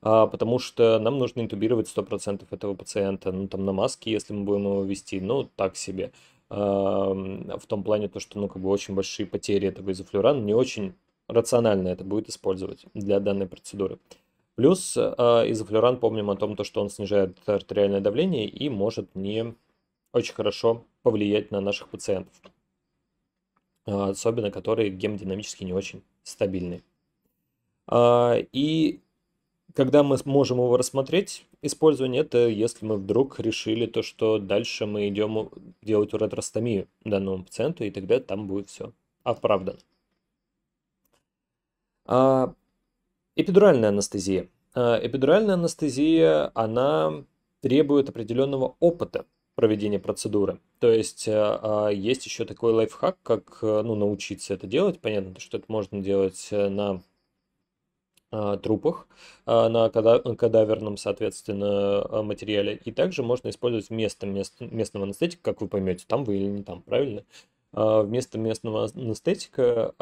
А, потому что нам нужно интубировать 100% этого пациента. Ну, там на маске, если мы будем его вести, ну, так себе. Эм, в том плане то, что, ну, как бы очень большие потери этого изофлюрана, не очень рационально это будет использовать для данной процедуры. Плюс э, изофлюран, помним о том, то, что он снижает артериальное давление и может не очень хорошо повлиять на наших пациентов, э, особенно которые гемодинамически не очень стабильны. Э, и когда мы можем его рассмотреть, использование это, если мы вдруг решили то, что дальше мы идем делать уретростомию данному пациенту, и тогда там будет все оправдано. А, эпидуральная анестезия. А, эпидуральная анестезия, она требует определенного опыта проведения процедуры. То есть а, а есть еще такой лайфхак, как ну, научиться это делать. Понятно, что это можно делать э, на Э, трупах э, на кадаверном, соответственно, э, материале. И также можно использовать вместо мест, местного анестетика, как вы поймете, там вы или не там, правильно? Вместо местного анестетика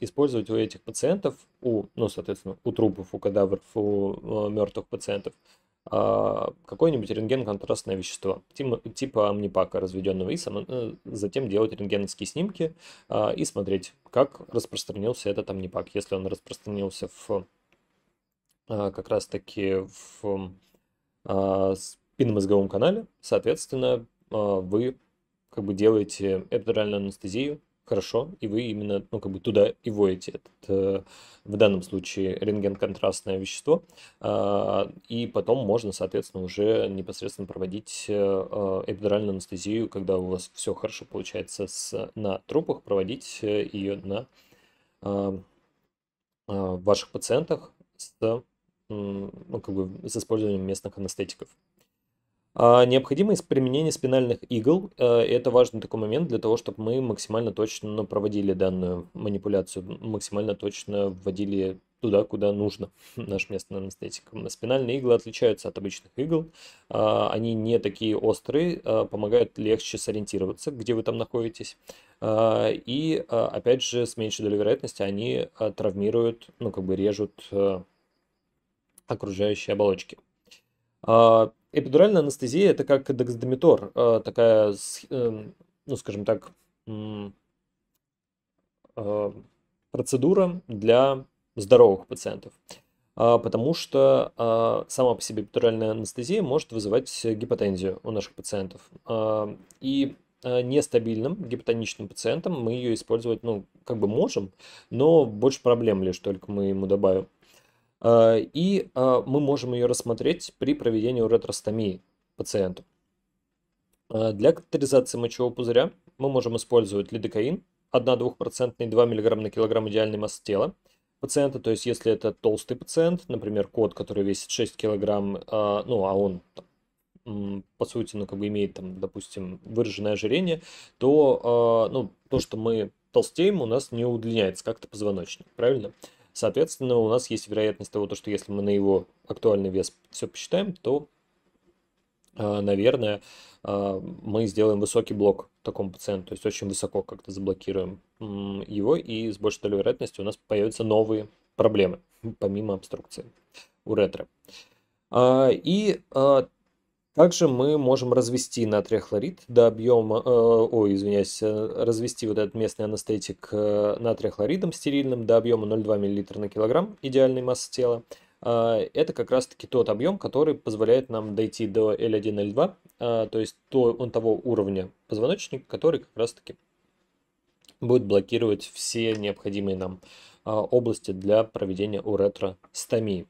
использовать у этих пациентов, у, ну, соответственно, у трупов, у кадавров, у мертвых пациентов, какое-нибудь рентген-контрастное вещество, типа амнипака разведенного, и затем делать рентгеновские снимки и смотреть, как распространился этот амнипак, если он распространился в а, как раз-таки в а, спинномозговом канале, соответственно, а, вы как бы делаете эпидуральную анестезию хорошо, и вы именно ну, как бы туда и вводите этот, э, в данном случае рентген-контрастное вещество, и потом можно, соответственно, уже непосредственно проводить э, эпидуральную анестезию, когда у вас все хорошо получается с, на трупах, проводить э, ее на ваших пациентах с ну, как бы с использованием местных анестетиков. А необходимость применения спинальных игл э, – это важный такой момент для того, чтобы мы максимально точно проводили данную манипуляцию, максимально точно вводили туда, куда нужно наш местный анестетик. Спинальные иглы отличаются от обычных игл, а, они не такие острые, а, помогают легче сориентироваться, где вы там находитесь. А, и, опять же, с меньшей долей вероятности они травмируют, ну, как бы режут э, окружающей оболочки. А, эпидуральная анестезия – это как дексаметор, а, такая, эм, ну, скажем так, а, процедура для здоровых пациентов. Потому что сама по себе эпидуральная анестезия может вызывать гипотензию у наших пациентов. И нестабильным гипотоничным пациентам мы ее использовать, ну, как бы можем, но больше проблем лишь только мы ему добавим. Э, и э, мы можем ее рассмотреть при проведении уретростомии пациенту. Э, для катетеризации мочевого пузыря мы можем использовать лидокаин 1-2% 2 мг на килограмм идеальной массы тела пациента, то есть если это толстый пациент, например, кот, который весит 6 килограмм, ну а он по сути, ну, как бы имеет там, допустим, выраженное ожирение, то, ну, то, что мы толстеем, у нас не удлиняется как-то позвоночник, правильно? Правильно. Соответственно, у нас есть вероятность того, что если мы на его актуальный вес все посчитаем, то, а, наверное, а, мы сделаем высокий блок такому пациенту, то есть очень высоко как-то заблокируем его, и с большей долей вероятности у нас появятся новые проблемы, помимо обструкции уретры. А, и также мы можем развести натрий хлорид до объема, э, ой, извиняюсь, э, развести вот этот местный анестетик э, натрия хлоридом стерильным до объема 0,2 мл на килограмм идеальной массы тела. А, это как раз-таки тот объем, который позволяет нам дойти до L1-L2, а, то есть то, он того уровня позвоночника, который как раз-таки будет блокировать все необходимые нам а, области для проведения уретростомии.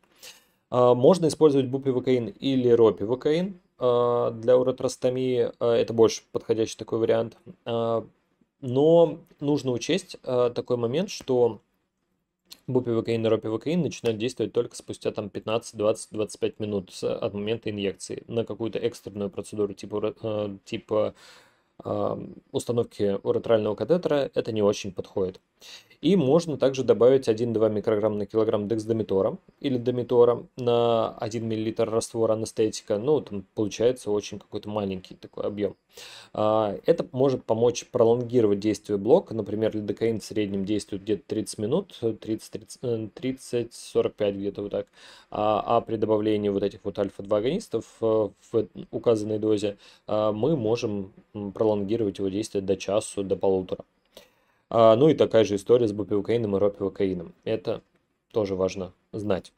Можно использовать бупивокаин или ропивокаин. А, для уретростомии а, это больше подходящий такой вариант. А, но нужно учесть такой момент, что бупивакаин и ропивакаин начинают действовать только спустя там 15, 20, 25 минут от момента инъекции на какую-то экстренную процедуру типа, э, типа установки уретрального катетера это не очень подходит. И можно также добавить 1-2 микрограмм на килограмм дексдометора или дометора на 1 мл раствора анестетика. Ну, там получается очень какой-то маленький такой объем. А, это может помочь пролонгировать действие блока. Например, лидокаин в среднем действует где-то 30 минут, 30-45 э, где-то вот так. А, а при добавлении вот этих вот альфа-2 агонистов э, в указанной дозе э, мы можем пролонгировать его действие до часу, до полутора. А, ну и такая же история с бупилкаином и ропилкаином. Это тоже важно знать.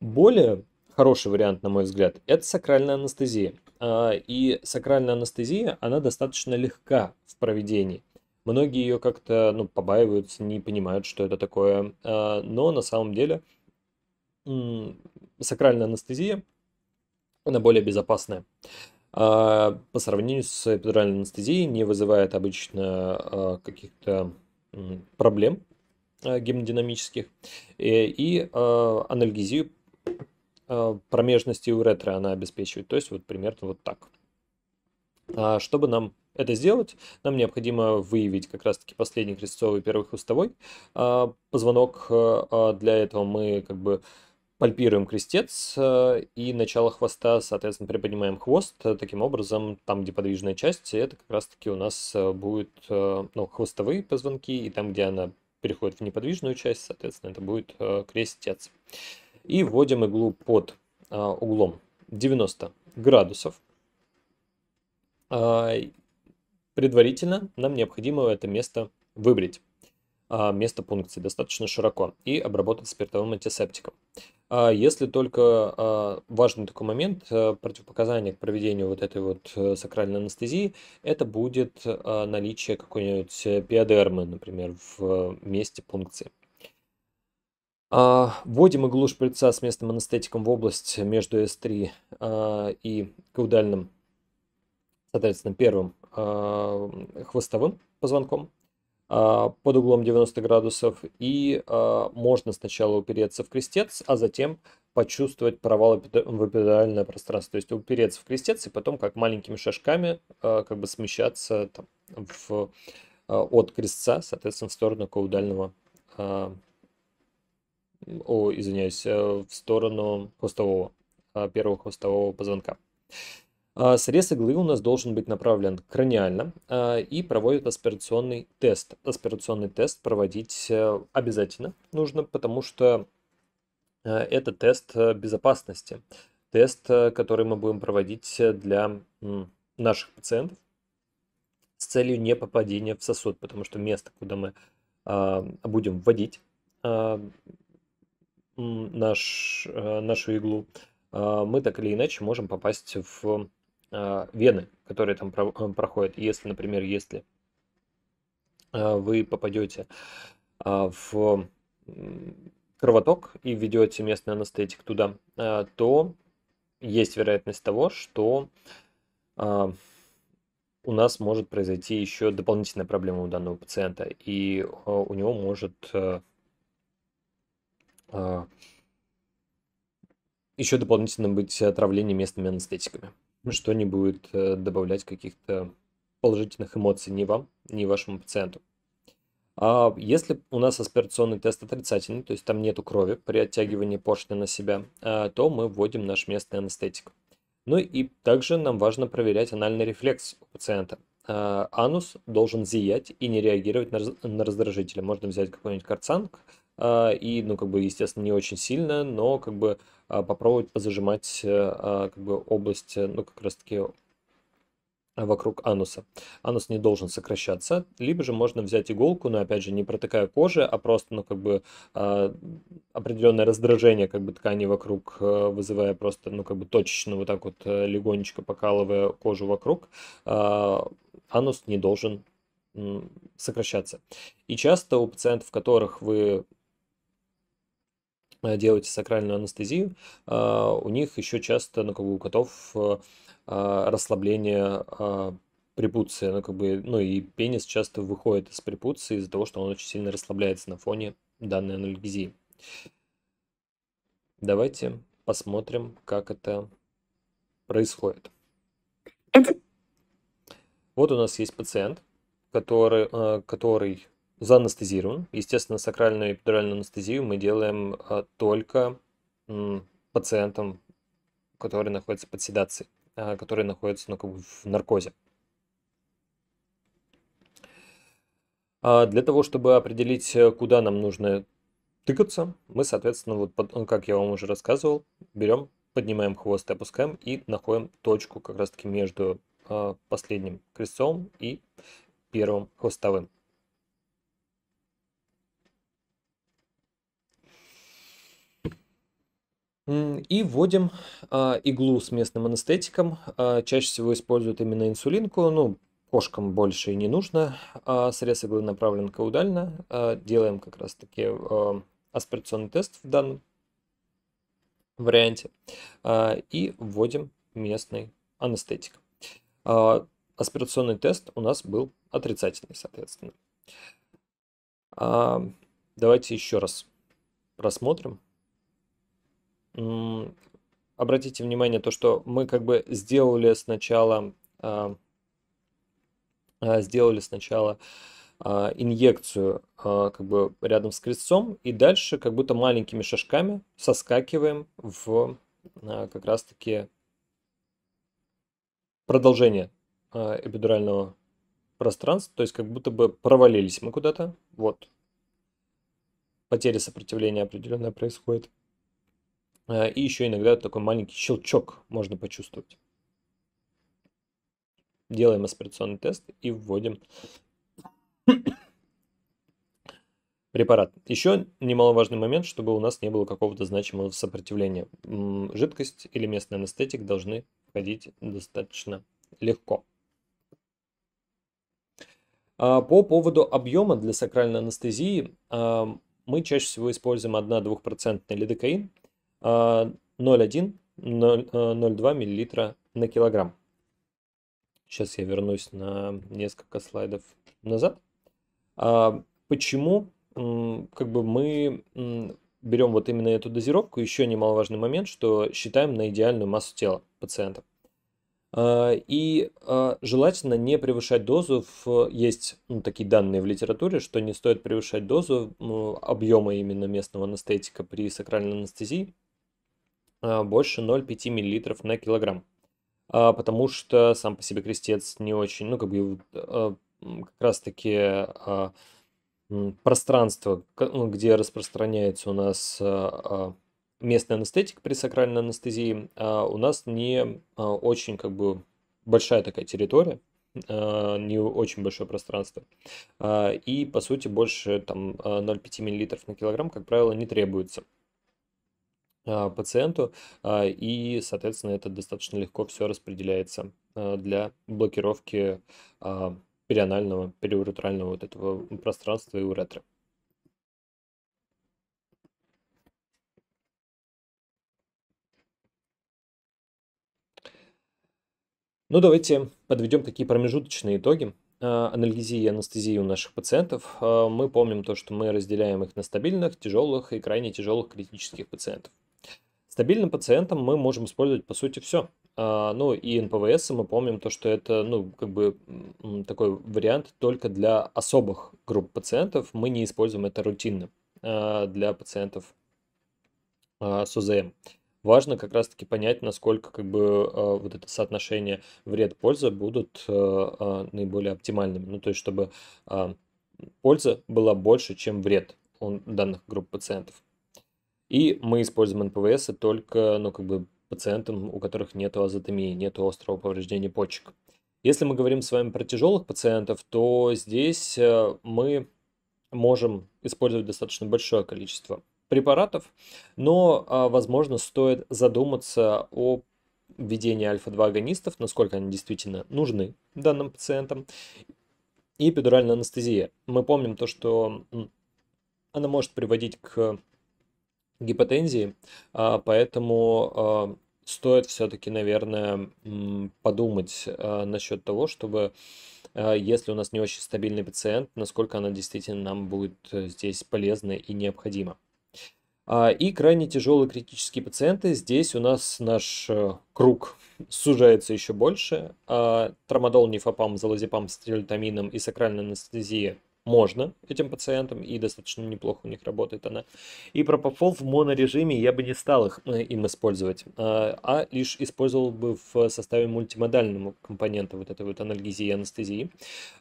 Более хороший вариант, на мой взгляд, это сакральная анестезия. А, и сакральная анестезия, она достаточно легка в проведении. Многие ее как-то ну, побаиваются, не понимают, что это такое. А, но на самом деле сакральная анестезия, она более безопасная. А, по сравнению с эпидуральной анестезией не вызывает обычно а, каких-то проблем а, гемодинамических. Э, и анальгезию промежности уретры она обеспечивает. То есть вот примерно вот так. Чтобы нам это сделать, нам необходимо выявить как раз-таки последний крестцовый первый хвостовой позвонок. Для этого мы как бы пальпируем крестец э, и начало хвоста, соответственно, приподнимаем хвост. Э, таким образом, там, где подвижная часть, это как раз-таки у нас э, будут ну, хвостовые позвонки, и там, где она переходит в неподвижную часть, соответственно, это будет крестец. И вводим иглу под углом 90 градусов. Предварительно нам необходимо это место выбрать место пункции достаточно широко, и обработать спиртовым антисептиком. А если только а, важный такой момент, э, противопоказания к проведению вот этой вот э, сакральной анестезии, это будет а, наличие какой-нибудь э, пиодермы, например, в месте пункции. Вводим иглу шприца с местным анестетиком в область между S3 и каудальным, соответственно, первым хвостовым позвонком а, под углом 90 градусов. И а, можно сначала упереться в крестец, а затем почувствовать провал в эпидуральное пространство. То есть упереться в крестец и потом как маленькими шажками а, как бы смещаться там, в, от крестца, соответственно, в сторону каудального о, извиняюсь, э, в сторону хвостового, первого хвостового позвонка. А, Срез иглы у нас должен быть направлен краниально а, и проводит аспирационный тест. Аспирационный тест проводить э, обязательно нужно, потому что э, это тест э, безопасности. Тест, который мы будем проводить для наших пациентов с целью не попадения в сосуд, потому что место, куда мы а, будем вводить наш, нашу иглу, мы так или иначе можем попасть в а, вены, которые там э, проходят. Если, например, если а, вы попадете а, в кровоток и введете местный анестетик туда, то есть вероятность того, что у нас может произойти еще дополнительная проблема у данного пациента, и у него может э, еще дополнительно быть отравление местными анестетиками что не будет э, добавлять каких-то положительных эмоций ни вам, ни вашему пациенту. А если у нас аспирационный тест отрицательный, то есть там нету крови при оттягивании поршня на себя, а, то мы вводим наш местный анестетик. Ну и также нам важно проверять анальный рефлекс у пациента. А, анус должен зиять и не реагировать на раздражители. Можно взять какой-нибудь карцанг, а, и, ну, как бы, естественно, не очень сильно, но, как бы, а, попробовать позажимать, а, как бы, область, э, ну, как раз-таки вокруг ануса. Анус не должен сокращаться, либо же можно взять иголку, но опять же не протыкая кожи, а просто, ну, как бы определенное раздражение как бы ткани вокруг, э, вызывая просто, ну, как бы точечно вот так вот э, легонечко покалывая кожу вокруг, анус не должен сокращаться. И часто у пациентов, которых вы Э, делаете сакральную анестезию, э, у них еще часто, ну, как бы у котов э, расслабление препуция, ну, как бы, ну, и пенис часто выходит из препуции из-за того, что он очень сильно расслабляется на фоне данной анальгезии. Давайте посмотрим, как это происходит. Вот у нас есть пациент, который, который заанестезирован. Естественно, сакральную эпидуральную анестезию мы делаем а, только пациентам, которые находятся под седацией, а, которые находятся ну, как бы в наркозе. А, для того, чтобы определить, э, куда нам нужно тыкаться, мы, соответственно, вот, ну, как я вам уже рассказывал, берем, поднимаем хвост и опускаем и находим точку как раз-таки между последним крестцом и первым хвостовым. И вводим а, иглу с местным анестетиком. А, чаще всего используют именно инсулинку. Ну, кошкам больше и не нужно. А, Срез иглы направлен каудально. Делаем как раз-таки аспирационный тест в данном варианте. И вводим местный анестетик. Аспирационный тест у нас был отрицательный, соответственно. Давайте еще раз просмотрим обратите внимание то, что мы как бы сделали сначала а, а, сделали сначала а, инъекцию как бы рядом с крестцом и дальше как будто маленькими шажками соскакиваем в как раз таки продолжение эпидурального пространства, то есть как будто бы провалились мы куда-то, вот. Потеря сопротивления определенная происходит. Э, и еще иногда такой маленький щелчок можно почувствовать. Делаем аспирационный тест и вводим препарат. Еще немаловажный момент, чтобы у нас не было какого-то значимого сопротивления. Жидкость или местный анестетик должны входить достаточно легко. А, по поводу объема для сакральной анестезии мы чаще всего используем 1-2% лидокаин, 0,1-0,2 э, мл на килограмм. Сейчас я вернусь на несколько слайдов назад. А, почему как бы мы берем вот именно эту дозировку, еще немаловажный момент, что считаем на идеальную массу тела пациента. А, и а, желательно не превышать дозу, в, есть ну, такие данные в литературе, что не стоит превышать дозу объема именно местного анестетика при сакральной анестезии, а, больше 0,5 мл на килограмм. А, потому что сам по себе крестец не очень, ну, как бы, а, как раз-таки пространство, ну, где распространяется у нас местный анестетик при сакральной анестезии, у нас не очень, как бы, большая такая территория, не очень большое пространство. И, по сути, больше там 0,5 мл на килограмм, как правило, не требуется. А, пациенту, а, и, соответственно, это достаточно легко все распределяется а, для блокировки перианального, периуретрального вот этого пространства и уретры. Ну, давайте подведем такие промежуточные итоги анальгезии и анестезии у наших пациентов. Мы помним то, что мы разделяем их на стабильных, тяжелых и крайне тяжелых критических пациентов. Стабильным пациентам мы можем использовать, по сути, все. А, ну и НПВС мы помним то, что это, ну, как бы такой вариант только для особых групп пациентов. Мы не используем это рутинно а, для пациентов а, с УЗМ. Важно как раз-таки понять, насколько как бы а, вот это соотношение вред-польза будут а, а, наиболее оптимальными. Ну, то есть, чтобы польза была больше, чем вред у данных групп пациентов. И мы используем НПВС только, ну, как бы пациентам, у которых нет азотомии, нет острого повреждения почек. Если мы говорим с вами про тяжелых пациентов, то здесь э, мы можем использовать достаточно большое количество препаратов, но, а, возможно, стоит задуматься о введении альфа-2 агонистов, насколько они действительно нужны данным пациентам, и эпидуральная анестезия. Мы помним то, что она может приводить к гипотензии, а, поэтому а, стоит все-таки, наверное, подумать а, насчет того, чтобы если у нас не очень стабильный пациент, насколько она действительно нам будет э, здесь полезна и необходима. И крайне тяжелые критические пациенты. Здесь у нас наш э, круг сужается еще больше. Трамадол, нифопам, залозипам с и сакральная анестезия можно этим пациентам, и достаточно неплохо у них работает она. И пропофол в монорежиме я бы не стал их, э, им использовать, а, а лишь использовал бы в составе мультимодального компонента вот этой вот анальгезии и анестезии.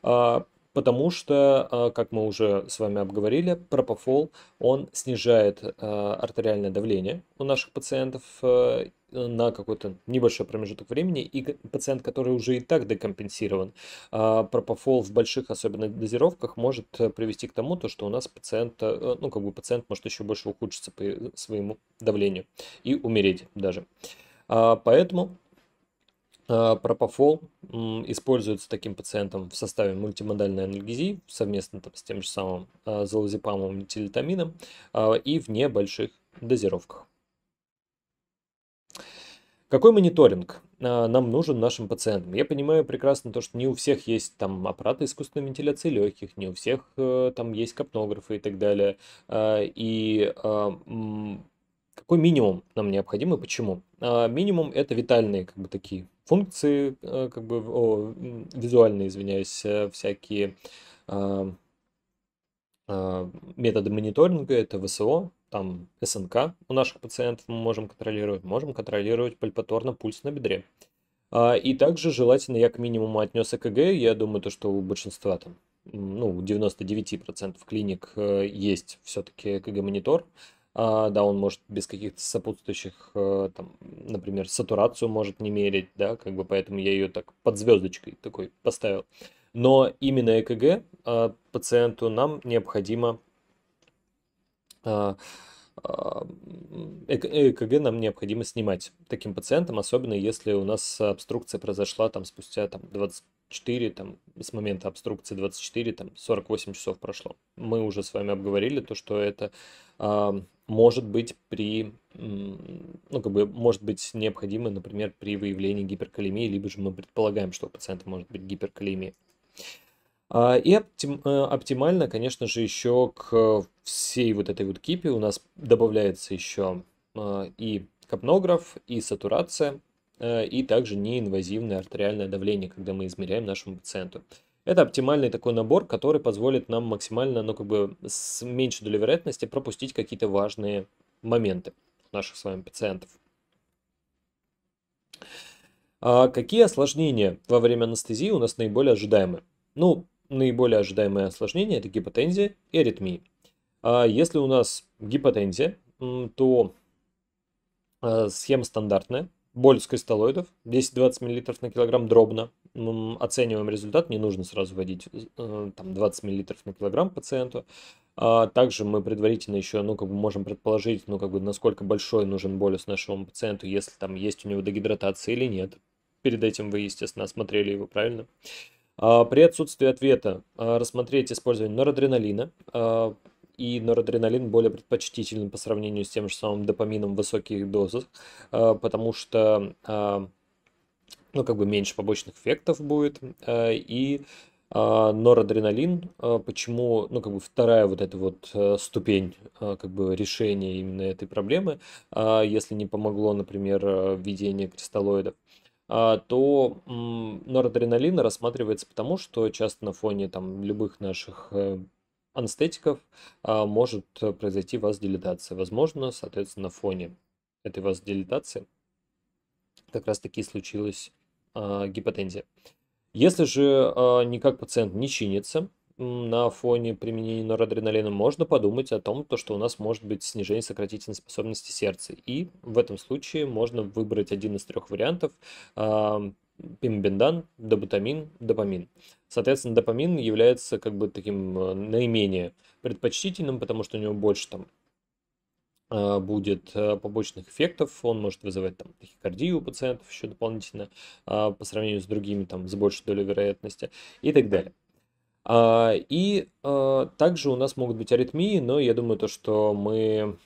А, потому что, э, как мы уже с вами обговорили, пропофол, он снижает э, артериальное давление у наших пациентов э, на какой-то небольшой промежуток времени, и пациент, который уже и так декомпенсирован, пропофол в больших особенно дозировках может привести к тому, то, что у нас пациент, ну как бы пациент может еще больше ухудшиться по своему давлению и умереть даже. А, поэтому а, Пропофол используется таким пациентом в составе мультимодальной анальгезии совместно там, с тем же самым а, залозипамом и телетамином а, и в небольших дозировках. Какой мониторинг нам нужен нашим пациентам? Я понимаю прекрасно то, что не у всех есть там аппараты искусственной вентиляции легких, не у всех э, там есть капнографы и так далее. И какой минимум нам необходим и почему? Минимум это витальные как бы такие функции, э, как бы, о, визуальные, извиняюсь, э, всякие а, методы мониторинга, это ВСО, там СНК у наших пациентов мы можем контролировать, можем контролировать пальпаторно пульс на бедре. А, и также желательно я к минимуму отнес ЭКГ, я думаю, то, что у большинства там, ну, 99% клиник э, есть все-таки ЭКГ-монитор, а, да, он может без каких-то сопутствующих, а, там, например, сатурацию может не мерить, да, как бы поэтому я ее так под звездочкой такой поставил. Но именно ЭКГ а, пациенту нам необходимо а, а ЭКГ э нам необходимо снимать таким пациентам, особенно если у нас обструкция произошла там спустя там 24, там с момента обструкции 24, там 48 часов прошло. Мы уже с вами обговорили то, что это может быть при, ну, как бы, может быть необходимо, например, при выявлении гиперкалемии, либо же мы предполагаем, что у пациента может быть гиперкалемия. А, и э, оптимально, конечно же, еще к всей вот этой вот кипе у нас добавляется еще а, и капнограф, и сатурация, э, и также неинвазивное артериальное давление, когда мы измеряем нашему пациенту. Это оптимальный такой набор, который позволит нам максимально, ну как бы с меньшей долей вероятности пропустить какие-то важные моменты наших с вами пациентов. А какие осложнения во время анестезии у нас наиболее ожидаемы? Ну, наиболее ожидаемые осложнения это гипотензия и аритмии. А если у нас гипотензия, то а, схема стандартная. Боль с кристаллоидов 10-20 мл на килограмм дробно оцениваем результат, не нужно сразу вводить э, э, там, 20 мл на килограмм пациенту. А также мы предварительно еще ну, как бы можем предположить, ну, как бы, насколько большой нужен болюс нашему пациенту, если там есть у него дегидратация или нет. Перед этим вы, естественно, осмотрели его правильно. А, при отсутствии ответа а, рассмотреть использование норадреналина. А, и норадреналин более предпочтителен по сравнению с тем же самым допамином в высоких дозах, а, потому что ну, как бы меньше побочных эффектов будет. Э, и э, норадреналин, э, почему, ну, как бы вторая вот эта вот ступень, как бы, решения именно этой проблемы, если не помогло, например, введение кристаллоидов, то норадреналин рассматривается потому, что часто на фоне там любых наших анестетиков может произойти вазодилатация. Возможно, соответственно, на фоне этой вазодилатации как раз таки случилось Э, гипотензия. Если же э, никак пациент не чинится, на фоне применения норадреналина можно подумать о том, то, что у нас может быть снижение сократительной способности сердца. И в этом случае можно выбрать один из трех вариантов э, эм, пимбендан, добутамин, допамин. Соответственно, допамин является как бы таким э, наименее предпочтительным, потому что у него больше там Э, будет э, побочных эффектов, он может вызывать там тахикардию у пациентов еще дополнительно а, по сравнению с другими там с большей долей вероятности и так далее. А, и э, также у нас могут быть аритмии, но я думаю то, что мы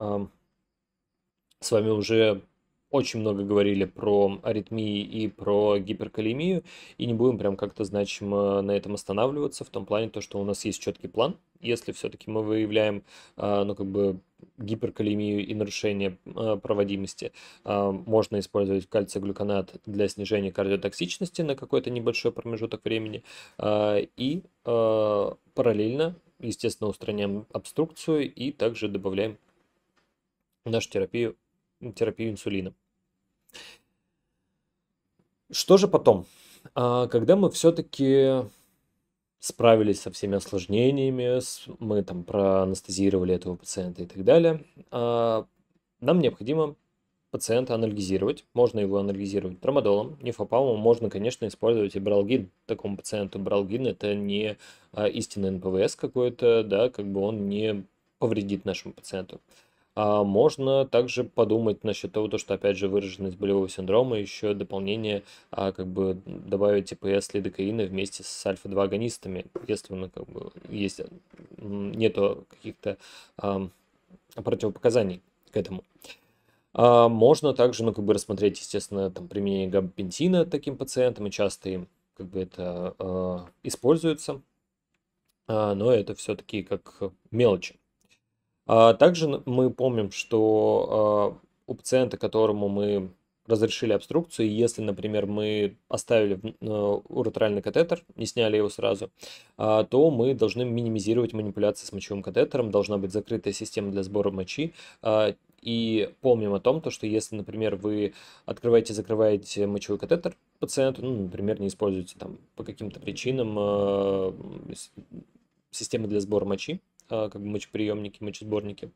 эм, с вами уже очень много говорили про аритмии и про гиперкалемию, и не будем прям как-то значимо на этом останавливаться, в том плане то, что у нас есть четкий план, если все-таки мы выявляем, а, ну, как бы гиперкалемию и нарушение а, проводимости, а, можно использовать кальций-глюконат для снижения кардиотоксичности на какой-то небольшой промежуток времени, и параллельно, естественно, устраняем обструкцию и также добавляем нашу терапию терапию инсулина. Что же потом? А, когда мы все-таки справились со всеми осложнениями, мы там проанестезировали этого пациента и так далее, а, нам необходимо пациента анальгизировать. Можно его анальгизировать трамадолом, нефопалмом. Можно, конечно, использовать и бралгин. Такому пациенту бралгин – это не а, истинный НПВС какой-то, да, как бы он не повредит нашему пациенту. А можно также подумать насчет того, то, что, опять же, выраженность болевого синдрома, еще дополнение, а, как бы добавить ТПС типа, лидокаина вместе с альфа-2 агонистами, если он, как бы, есть, нету каких-то а, противопоказаний к этому. А, можно также, ну, как бы рассмотреть, естественно, там, применение габапентина таким пациентам, и часто им, как бы, это а, используется, а, но это все-таки как мелочи. А, также мы помним, что у а, пациента, которому мы разрешили обструкцию, если, например, мы оставили а, уретральный катетер, не сняли его сразу, то мы должны минимизировать манипуляции с мочевым катетером, должна быть закрытая система для сбора мочи, и помним о том, то, что если, например, вы открываете закрываете мочевой катетер пациенту, ну, например, не используете там по каким-то причинам системы для сбора мочи, а, как бы мочеприемники, мочесборники,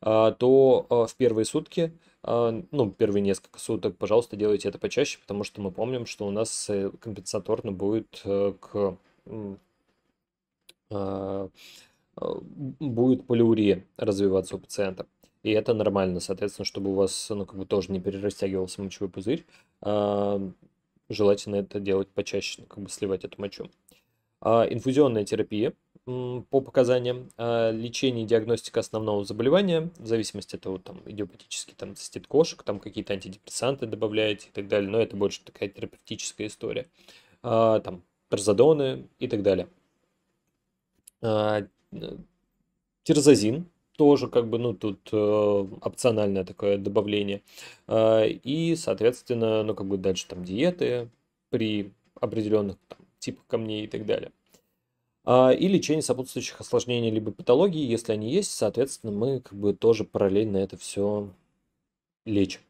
а, то а, в первые сутки, ну, первые несколько суток, пожалуйста, делайте это почаще, потому что мы помним, что у нас э, компенсаторно будет э, к будет полиурия развиваться у пациента. И это нормально, соответственно, чтобы у вас, ну, как бы тоже не перерастягивался мочевой пузырь. Желательно это делать почаще, ну, как бы сливать эту мочу. Инфузионная терапия – по показаниям а, лечения и диагностика основного заболевания, в зависимости от того, там, идиопатический там, цистит кошек, там какие-то антидепрессанты добавляете и так далее, но это больше такая терапевтическая история, а, там, прозодоны и так далее. А, э, Тирзазин тоже как бы, ну, тут э, опциональное такое добавление. и, соответственно, ну, как бы дальше там диеты при определенных там, типах камней и так далее. А, и лечение сопутствующих осложнений либо патологий, если они есть, соответственно, мы как бы тоже параллельно это все лечим.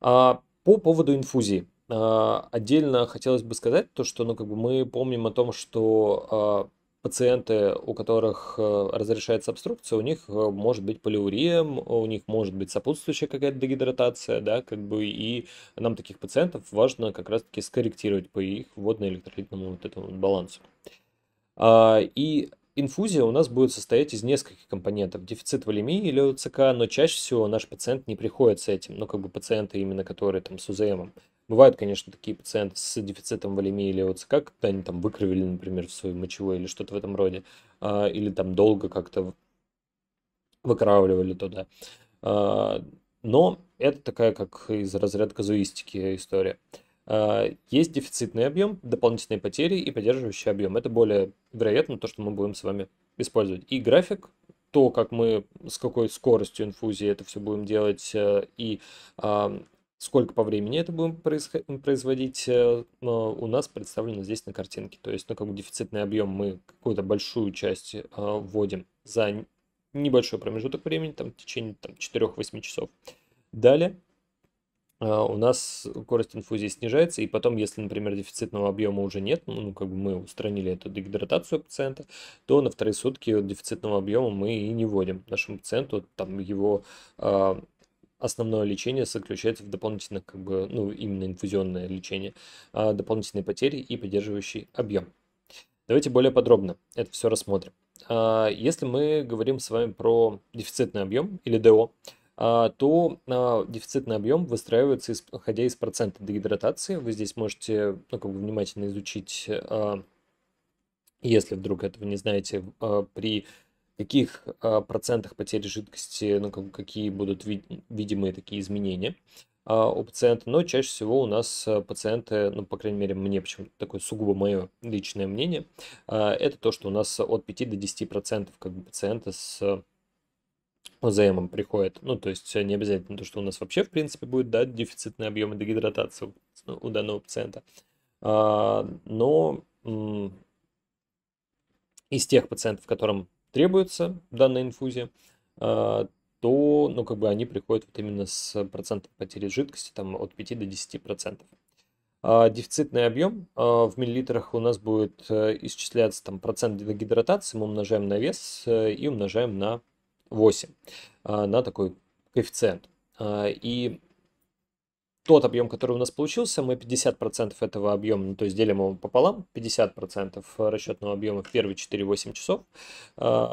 А, по поводу инфузии. А, отдельно хотелось бы сказать то, что ну, как бы мы помним о том, что пациенты, у которых э, разрешается обструкция, у них э, может быть полиурия, у них может быть сопутствующая какая-то дегидратация, да, как бы, и нам таких пациентов важно как раз-таки скорректировать по их водно-электролитному вот этому балансу. А, и инфузия у нас будет состоять из нескольких компонентов. Дефицит волемии или ОЦК, но чаще всего наш пациент не приходит с этим, ну, как бы пациенты именно, которые там с УЗМом. Бывают, конечно, такие пациенты с дефицитом волемии или ОЦК, когда они там выкровили, например, в свою мочевой или что-то в этом роде, а, или там долго как-то выкравливали туда. А, но это такая, как из разряда казуистики история. А, есть дефицитный объем, дополнительные потери и поддерживающий объем. Это более вероятно то, что мы будем с вами использовать. И график, то, как мы, с какой скоростью инфузии это все будем делать, э, и Сколько по времени это будем производить, э, у нас представлено здесь на картинке. То есть, ну, как бы дефицитный объем мы какую-то большую часть э, вводим за небольшой промежуток времени, там, в течение там, 4-8 часов. Далее э, у нас скорость инфузии снижается, и потом, если, например, дефицитного объема уже нет, ну, как бы мы устранили эту дегидратацию пациента, то на вторые сутки дефицитного объема мы и не вводим нашему пациенту, там, его основное лечение заключается в дополнительных, как бы, ну, именно инфузионное лечение, а, дополнительные потери и поддерживающий объем. Давайте более подробно это все рассмотрим. А, если мы говорим с вами про дефицитный объем или ДО, а, то дефицитный объем выстраивается, исходя из процента дегидратации. Вы здесь можете ну, как бы внимательно изучить, если вдруг этого не знаете, при каких а, процентах потери жидкости, ну, какие будут видимые такие изменения а, у пациента, но чаще всего у нас а, пациенты, ну, по крайней мере, мне почему-то такое сугубо мое личное мнение, это то, что у нас от 5 до 10 процентов как бы пациента с ОЗМом приходит. Ну, то есть не обязательно то, что у нас вообще, в принципе, будет, да, дефицитные объемы дегидратации у ну, данного пациента. Но из тех пациентов, которым требуется данная инфузия, а, то ну, как бы они приходят вот именно с процентом потери жидкости там, от 5 до 10 процентов. А дефицитный объем а, в миллилитрах у нас будет э, исчисляться там, процент гидратации, мы умножаем на вес э, и умножаем на 8, на такой коэффициент. И тот объем, который у нас получился, мы 50% этого объема, ну, то есть делим его пополам, 50% э, расчетного объема в первые 4-8 часов э,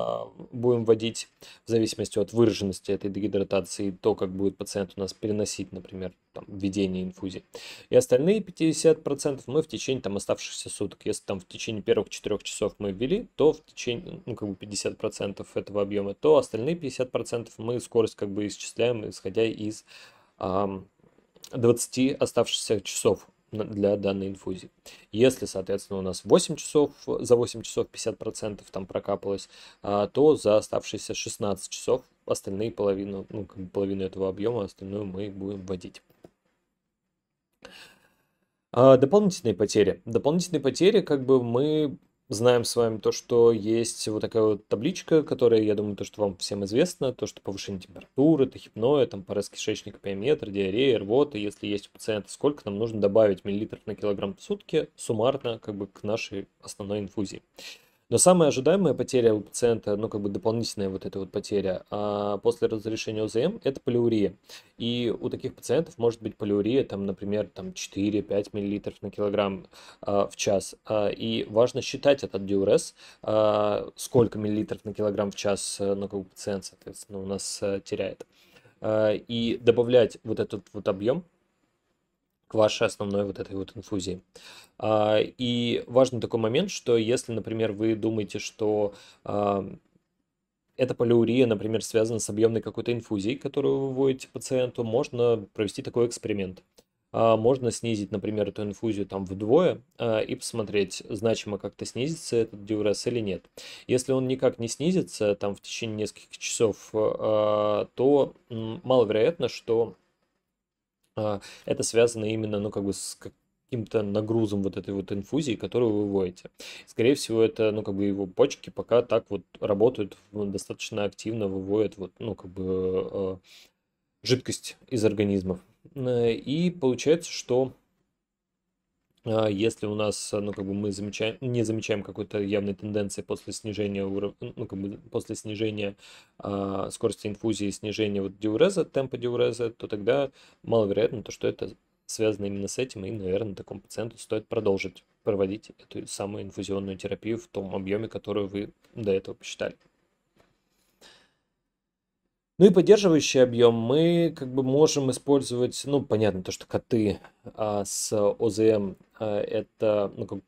будем вводить в зависимости от выраженности этой дегидратации, то, как будет пациент у нас переносить, например, там, введение инфузии. И остальные 50% мы в течение там, оставшихся суток, если там в течение первых 4 часов мы ввели, то в течение, ну, как бы 50% этого объема, то остальные 50% мы скорость как бы исчисляем, исходя из э, 20 оставшихся часов для данной инфузии. Если, соответственно, у нас 8 часов, за 8 часов 50% там прокапалось, а, то за оставшиеся 16 часов остальные половину, ну, как бы половину этого объема, остальную мы будем вводить. А, дополнительные потери. Дополнительные потери, как бы мы знаем с вами то, что есть вот такая вот табличка, которая, я думаю, то, что вам всем известно, то, что повышение температуры, это тахипноя, там порез кишечника, пиометр, диарея, рвота, если есть у пациента, сколько нам нужно добавить миллилитров на килограмм в сутки суммарно как бы к нашей основной инфузии. Но самая ожидаемая потеря у пациента, ну как бы дополнительная вот эта вот потеря а после разрешения ОЗМ, это полиурия. И у таких пациентов может быть полиурия, там, например, там 4-5 мл на килограмм а, в час. А, и важно считать этот диурез, а, сколько миллилитров на килограмм в час э, ну, как бы пациент, соответственно, у нас э, теряет. А, и добавлять вот этот вот объем к вашей основной вот этой вот инфузии. А, и важный такой момент, что если, например, вы думаете, что а, эта полиурия, например, связана с объемной какой-то инфузией, которую вы вводите пациенту, можно провести такой эксперимент. А, можно снизить, например, эту инфузию там вдвое и посмотреть, значимо как-то снизится этот диурез или нет. Если он никак не снизится там в течение нескольких часов, то маловероятно, что а, это связано именно, ну, как бы с каким-то нагрузом вот этой вот инфузии, которую вы вводите. Скорее всего, это, ну, как бы его почки пока так вот работают, достаточно активно выводят вот, ну, как бы а, жидкость из организма. Э, и получается, что а, если у нас, ну, как бы мы замечаем, не замечаем какой-то явной тенденции после снижения, уров... ну, как бы после снижения э, скорости инфузии, снижения вот диуреза, темпа диуреза, то тогда маловероятно то, что это связано именно с этим, и, наверное, такому пациенту стоит продолжить проводить эту самую инфузионную терапию в том объеме, который вы до этого посчитали. Ну и поддерживающий объем мы как бы можем использовать, ну понятно, то что коты а, с ОЗМ а, это ну, как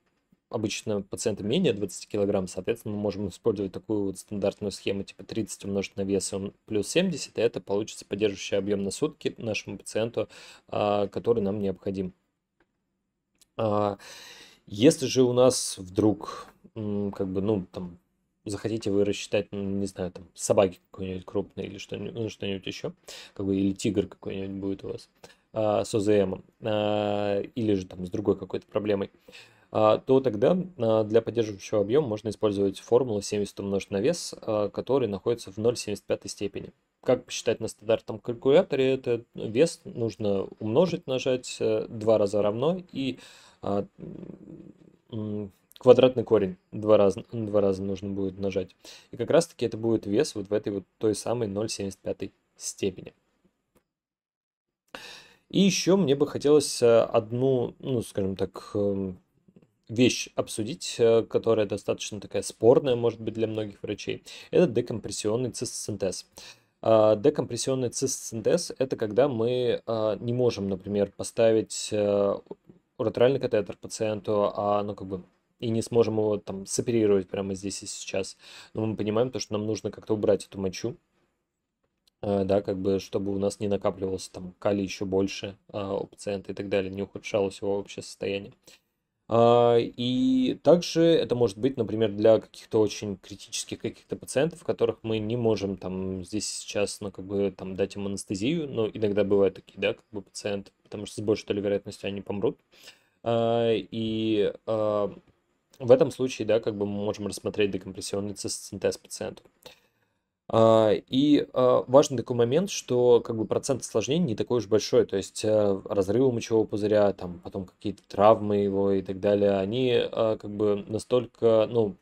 обычно пациенты менее 20 килограмм, соответственно мы можем использовать такую вот стандартную схему типа 30 умножить на вес плюс 70, и это получится поддерживающий объем на сутки нашему пациенту, а, который нам необходим. А, если же у нас вдруг как бы ну там захотите вы рассчитать, ну, не знаю, там, собаки какой-нибудь крупной или ну, что-нибудь, что нибудь еще, как бы, или тигр какой-нибудь будет у вас а, с ОЗМ, а, или же там с другой какой-то проблемой, а, то тогда а, для поддерживающего объема можно использовать формулу 70 умножить на вес, а, который находится в 0,75 степени. Как посчитать на стандартном калькуляторе, это вес нужно умножить, нажать э, два раза равно и а, квадратный корень два раза, два раза нужно будет нажать. И как раз таки это будет вес вот в этой вот той самой 0,75 степени. И еще мне бы хотелось э, одну, ну, скажем так, эм, вещь обсудить, э, которая достаточно такая спорная, может быть, для многих врачей. Это декомпрессионный цистосинтез. А, декомпрессионный цистосинтез – это когда мы э, не можем, например, поставить уретральный катетер пациенту, а, ну, как бы, и не сможем его там соперировать прямо здесь и сейчас. Но мы понимаем то, что нам нужно как-то убрать эту мочу, э, да, как бы, чтобы у нас не накапливался там калий еще больше а, у пациента и так далее, не ухудшалось его общее состояние. А, и также это может быть, например, для каких-то очень критических каких-то пациентов, которых мы не можем там здесь сейчас, ну, как бы, там, дать им анестезию, но иногда бывают такие, да, как бы пациенты, потому что с большей то ли вероятностью они помрут. А, и в этом случае, да, как бы мы можем рассмотреть декомпрессионный синтез пациенту а, И а, важный такой момент, что как бы процент осложнений не такой уж большой, то есть э, разрывы мочевого пузыря, там потом какие-то травмы его и так далее, они а, как бы настолько, ну,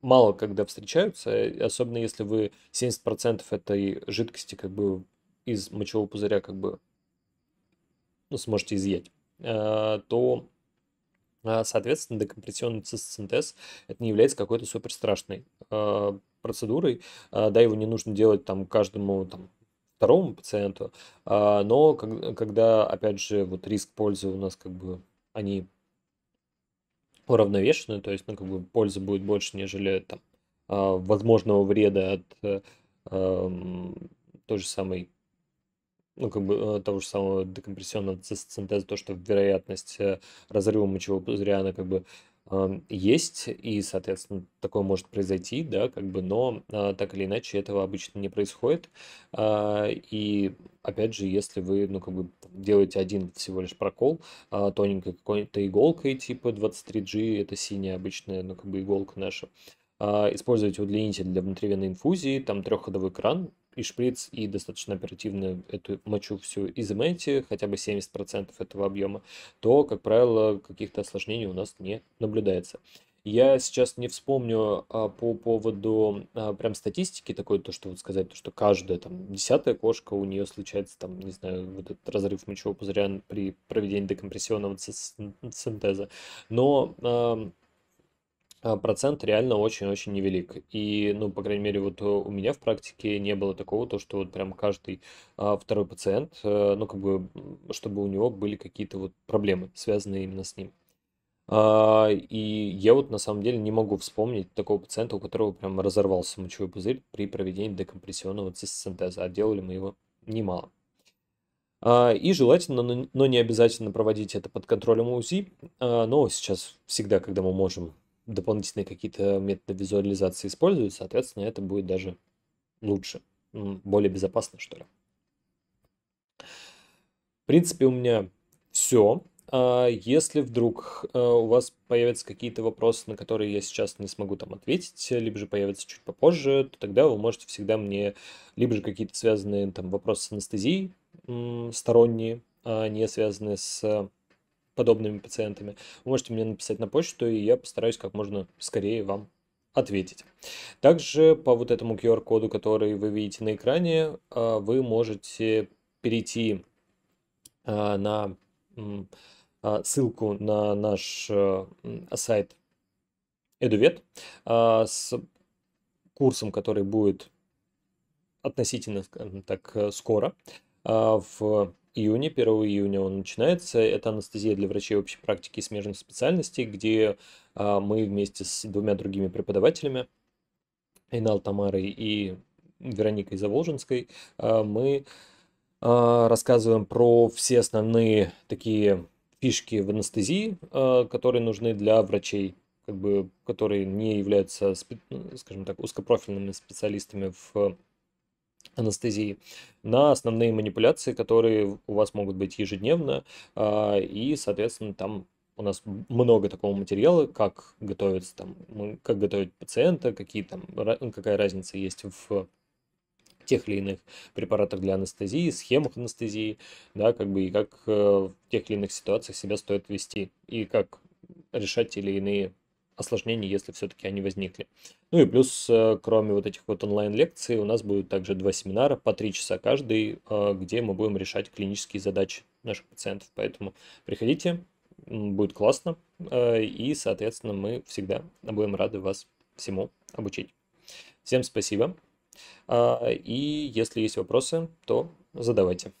мало когда встречаются, особенно если вы 70% этой жидкости как бы из мочевого пузыря как бы ну, сможете изъять, э, то а, соответственно, декомпрессионный цистосинтез это не является какой-то супер страшной э, а, процедурой. Э, да, его не нужно делать там каждому там, второму пациенту, э, но как, когда, опять же, вот риск пользы у нас как бы они уравновешены, то есть, ну, как бы польза будет больше, нежели там возможного вреда от эм, той же самой ну, как бы э, того же самого декомпрессионного синтеза то, что вероятность э, разрыва мочевого пузыря, она как бы э, есть, и, соответственно, такое может произойти, да, как бы, но так или иначе этого обычно не происходит. А, и, опять же, если вы, ну, как бы, делаете один всего лишь прокол а, тоненькой какой-то иголкой типа 23G, это синяя обычная, ну, как бы, иголка наша, а, используете удлинитель для внутривенной инфузии, там трехходовой кран, и шприц, и достаточно оперативно эту мочу всю изымаете, хотя бы 70% этого объема, то, как правило, каких-то осложнений у нас не наблюдается. Я сейчас не вспомню а, по поводу а, прям статистики такой, то, что вот сказать, то, что каждая там десятая кошка, у нее случается там, не знаю, вот этот разрыв мочевого пузыря при проведении декомпрессионного синтеза. Но а, а, процент реально очень-очень невелик. И, ну, по крайней мере, вот э, у меня в практике не было такого, то, что вот прям каждый а, второй пациент, а, ну, как бы, чтобы у него были какие-то вот проблемы, связанные именно с ним. А, и я вот на самом деле не могу вспомнить такого пациента, у которого прям разорвался мочевой пузырь при проведении декомпрессионного цистосинтеза, а делали мы его немало. А, и желательно, но не обязательно проводить это под контролем УЗИ, а, но сейчас всегда, когда мы можем дополнительные какие-то методы визуализации используют, соответственно, это будет даже лучше, более безопасно, что ли. В принципе, у меня все. А если вдруг э, у вас появятся какие-то вопросы, на которые я сейчас не смогу там ответить, либо же появятся чуть попозже, то тогда вы можете всегда мне либо же какие-то связанные там вопросы с анестезией сторонние, а не связанные с подобными пациентами, вы можете мне написать на почту, и я постараюсь как можно скорее вам ответить. Также по вот этому QR-коду, который вы видите на экране, а, вы можете перейти а, на а, ссылку на наш сайт Eduvet с курсом, который будет относительно так скоро в июня, 1 июня он начинается. Это анестезия для врачей общей практики и смежных специальностей, где а, мы вместе с двумя другими преподавателями, Инал Тамарой и Вероникой Заволженской, а, мы а, рассказываем про все основные такие фишки в анестезии, которые нужны для врачей, как бы, которые не являются, ну, скажем так, узкопрофильными специалистами в анестезии на основные манипуляции, которые у вас могут быть ежедневно, а, и, соответственно, там у нас много такого материала, как готовится там, как готовить пациента, какие там, ну, какая разница есть в тех или иных препаратах для анестезии, схемах анестезии, да, как бы и как э, в тех или иных ситуациях себя стоит вести и как решать те или иные осложнений, если все-таки они возникли. Ну и плюс, э, кроме вот этих вот онлайн-лекций, у нас будет также два семинара по три часа каждый, э, где мы будем решать клинические задачи наших пациентов. Поэтому приходите, будет классно, э, и, соответственно, мы всегда будем рады вас всему обучить. Всем спасибо, а, и если есть вопросы, то задавайте.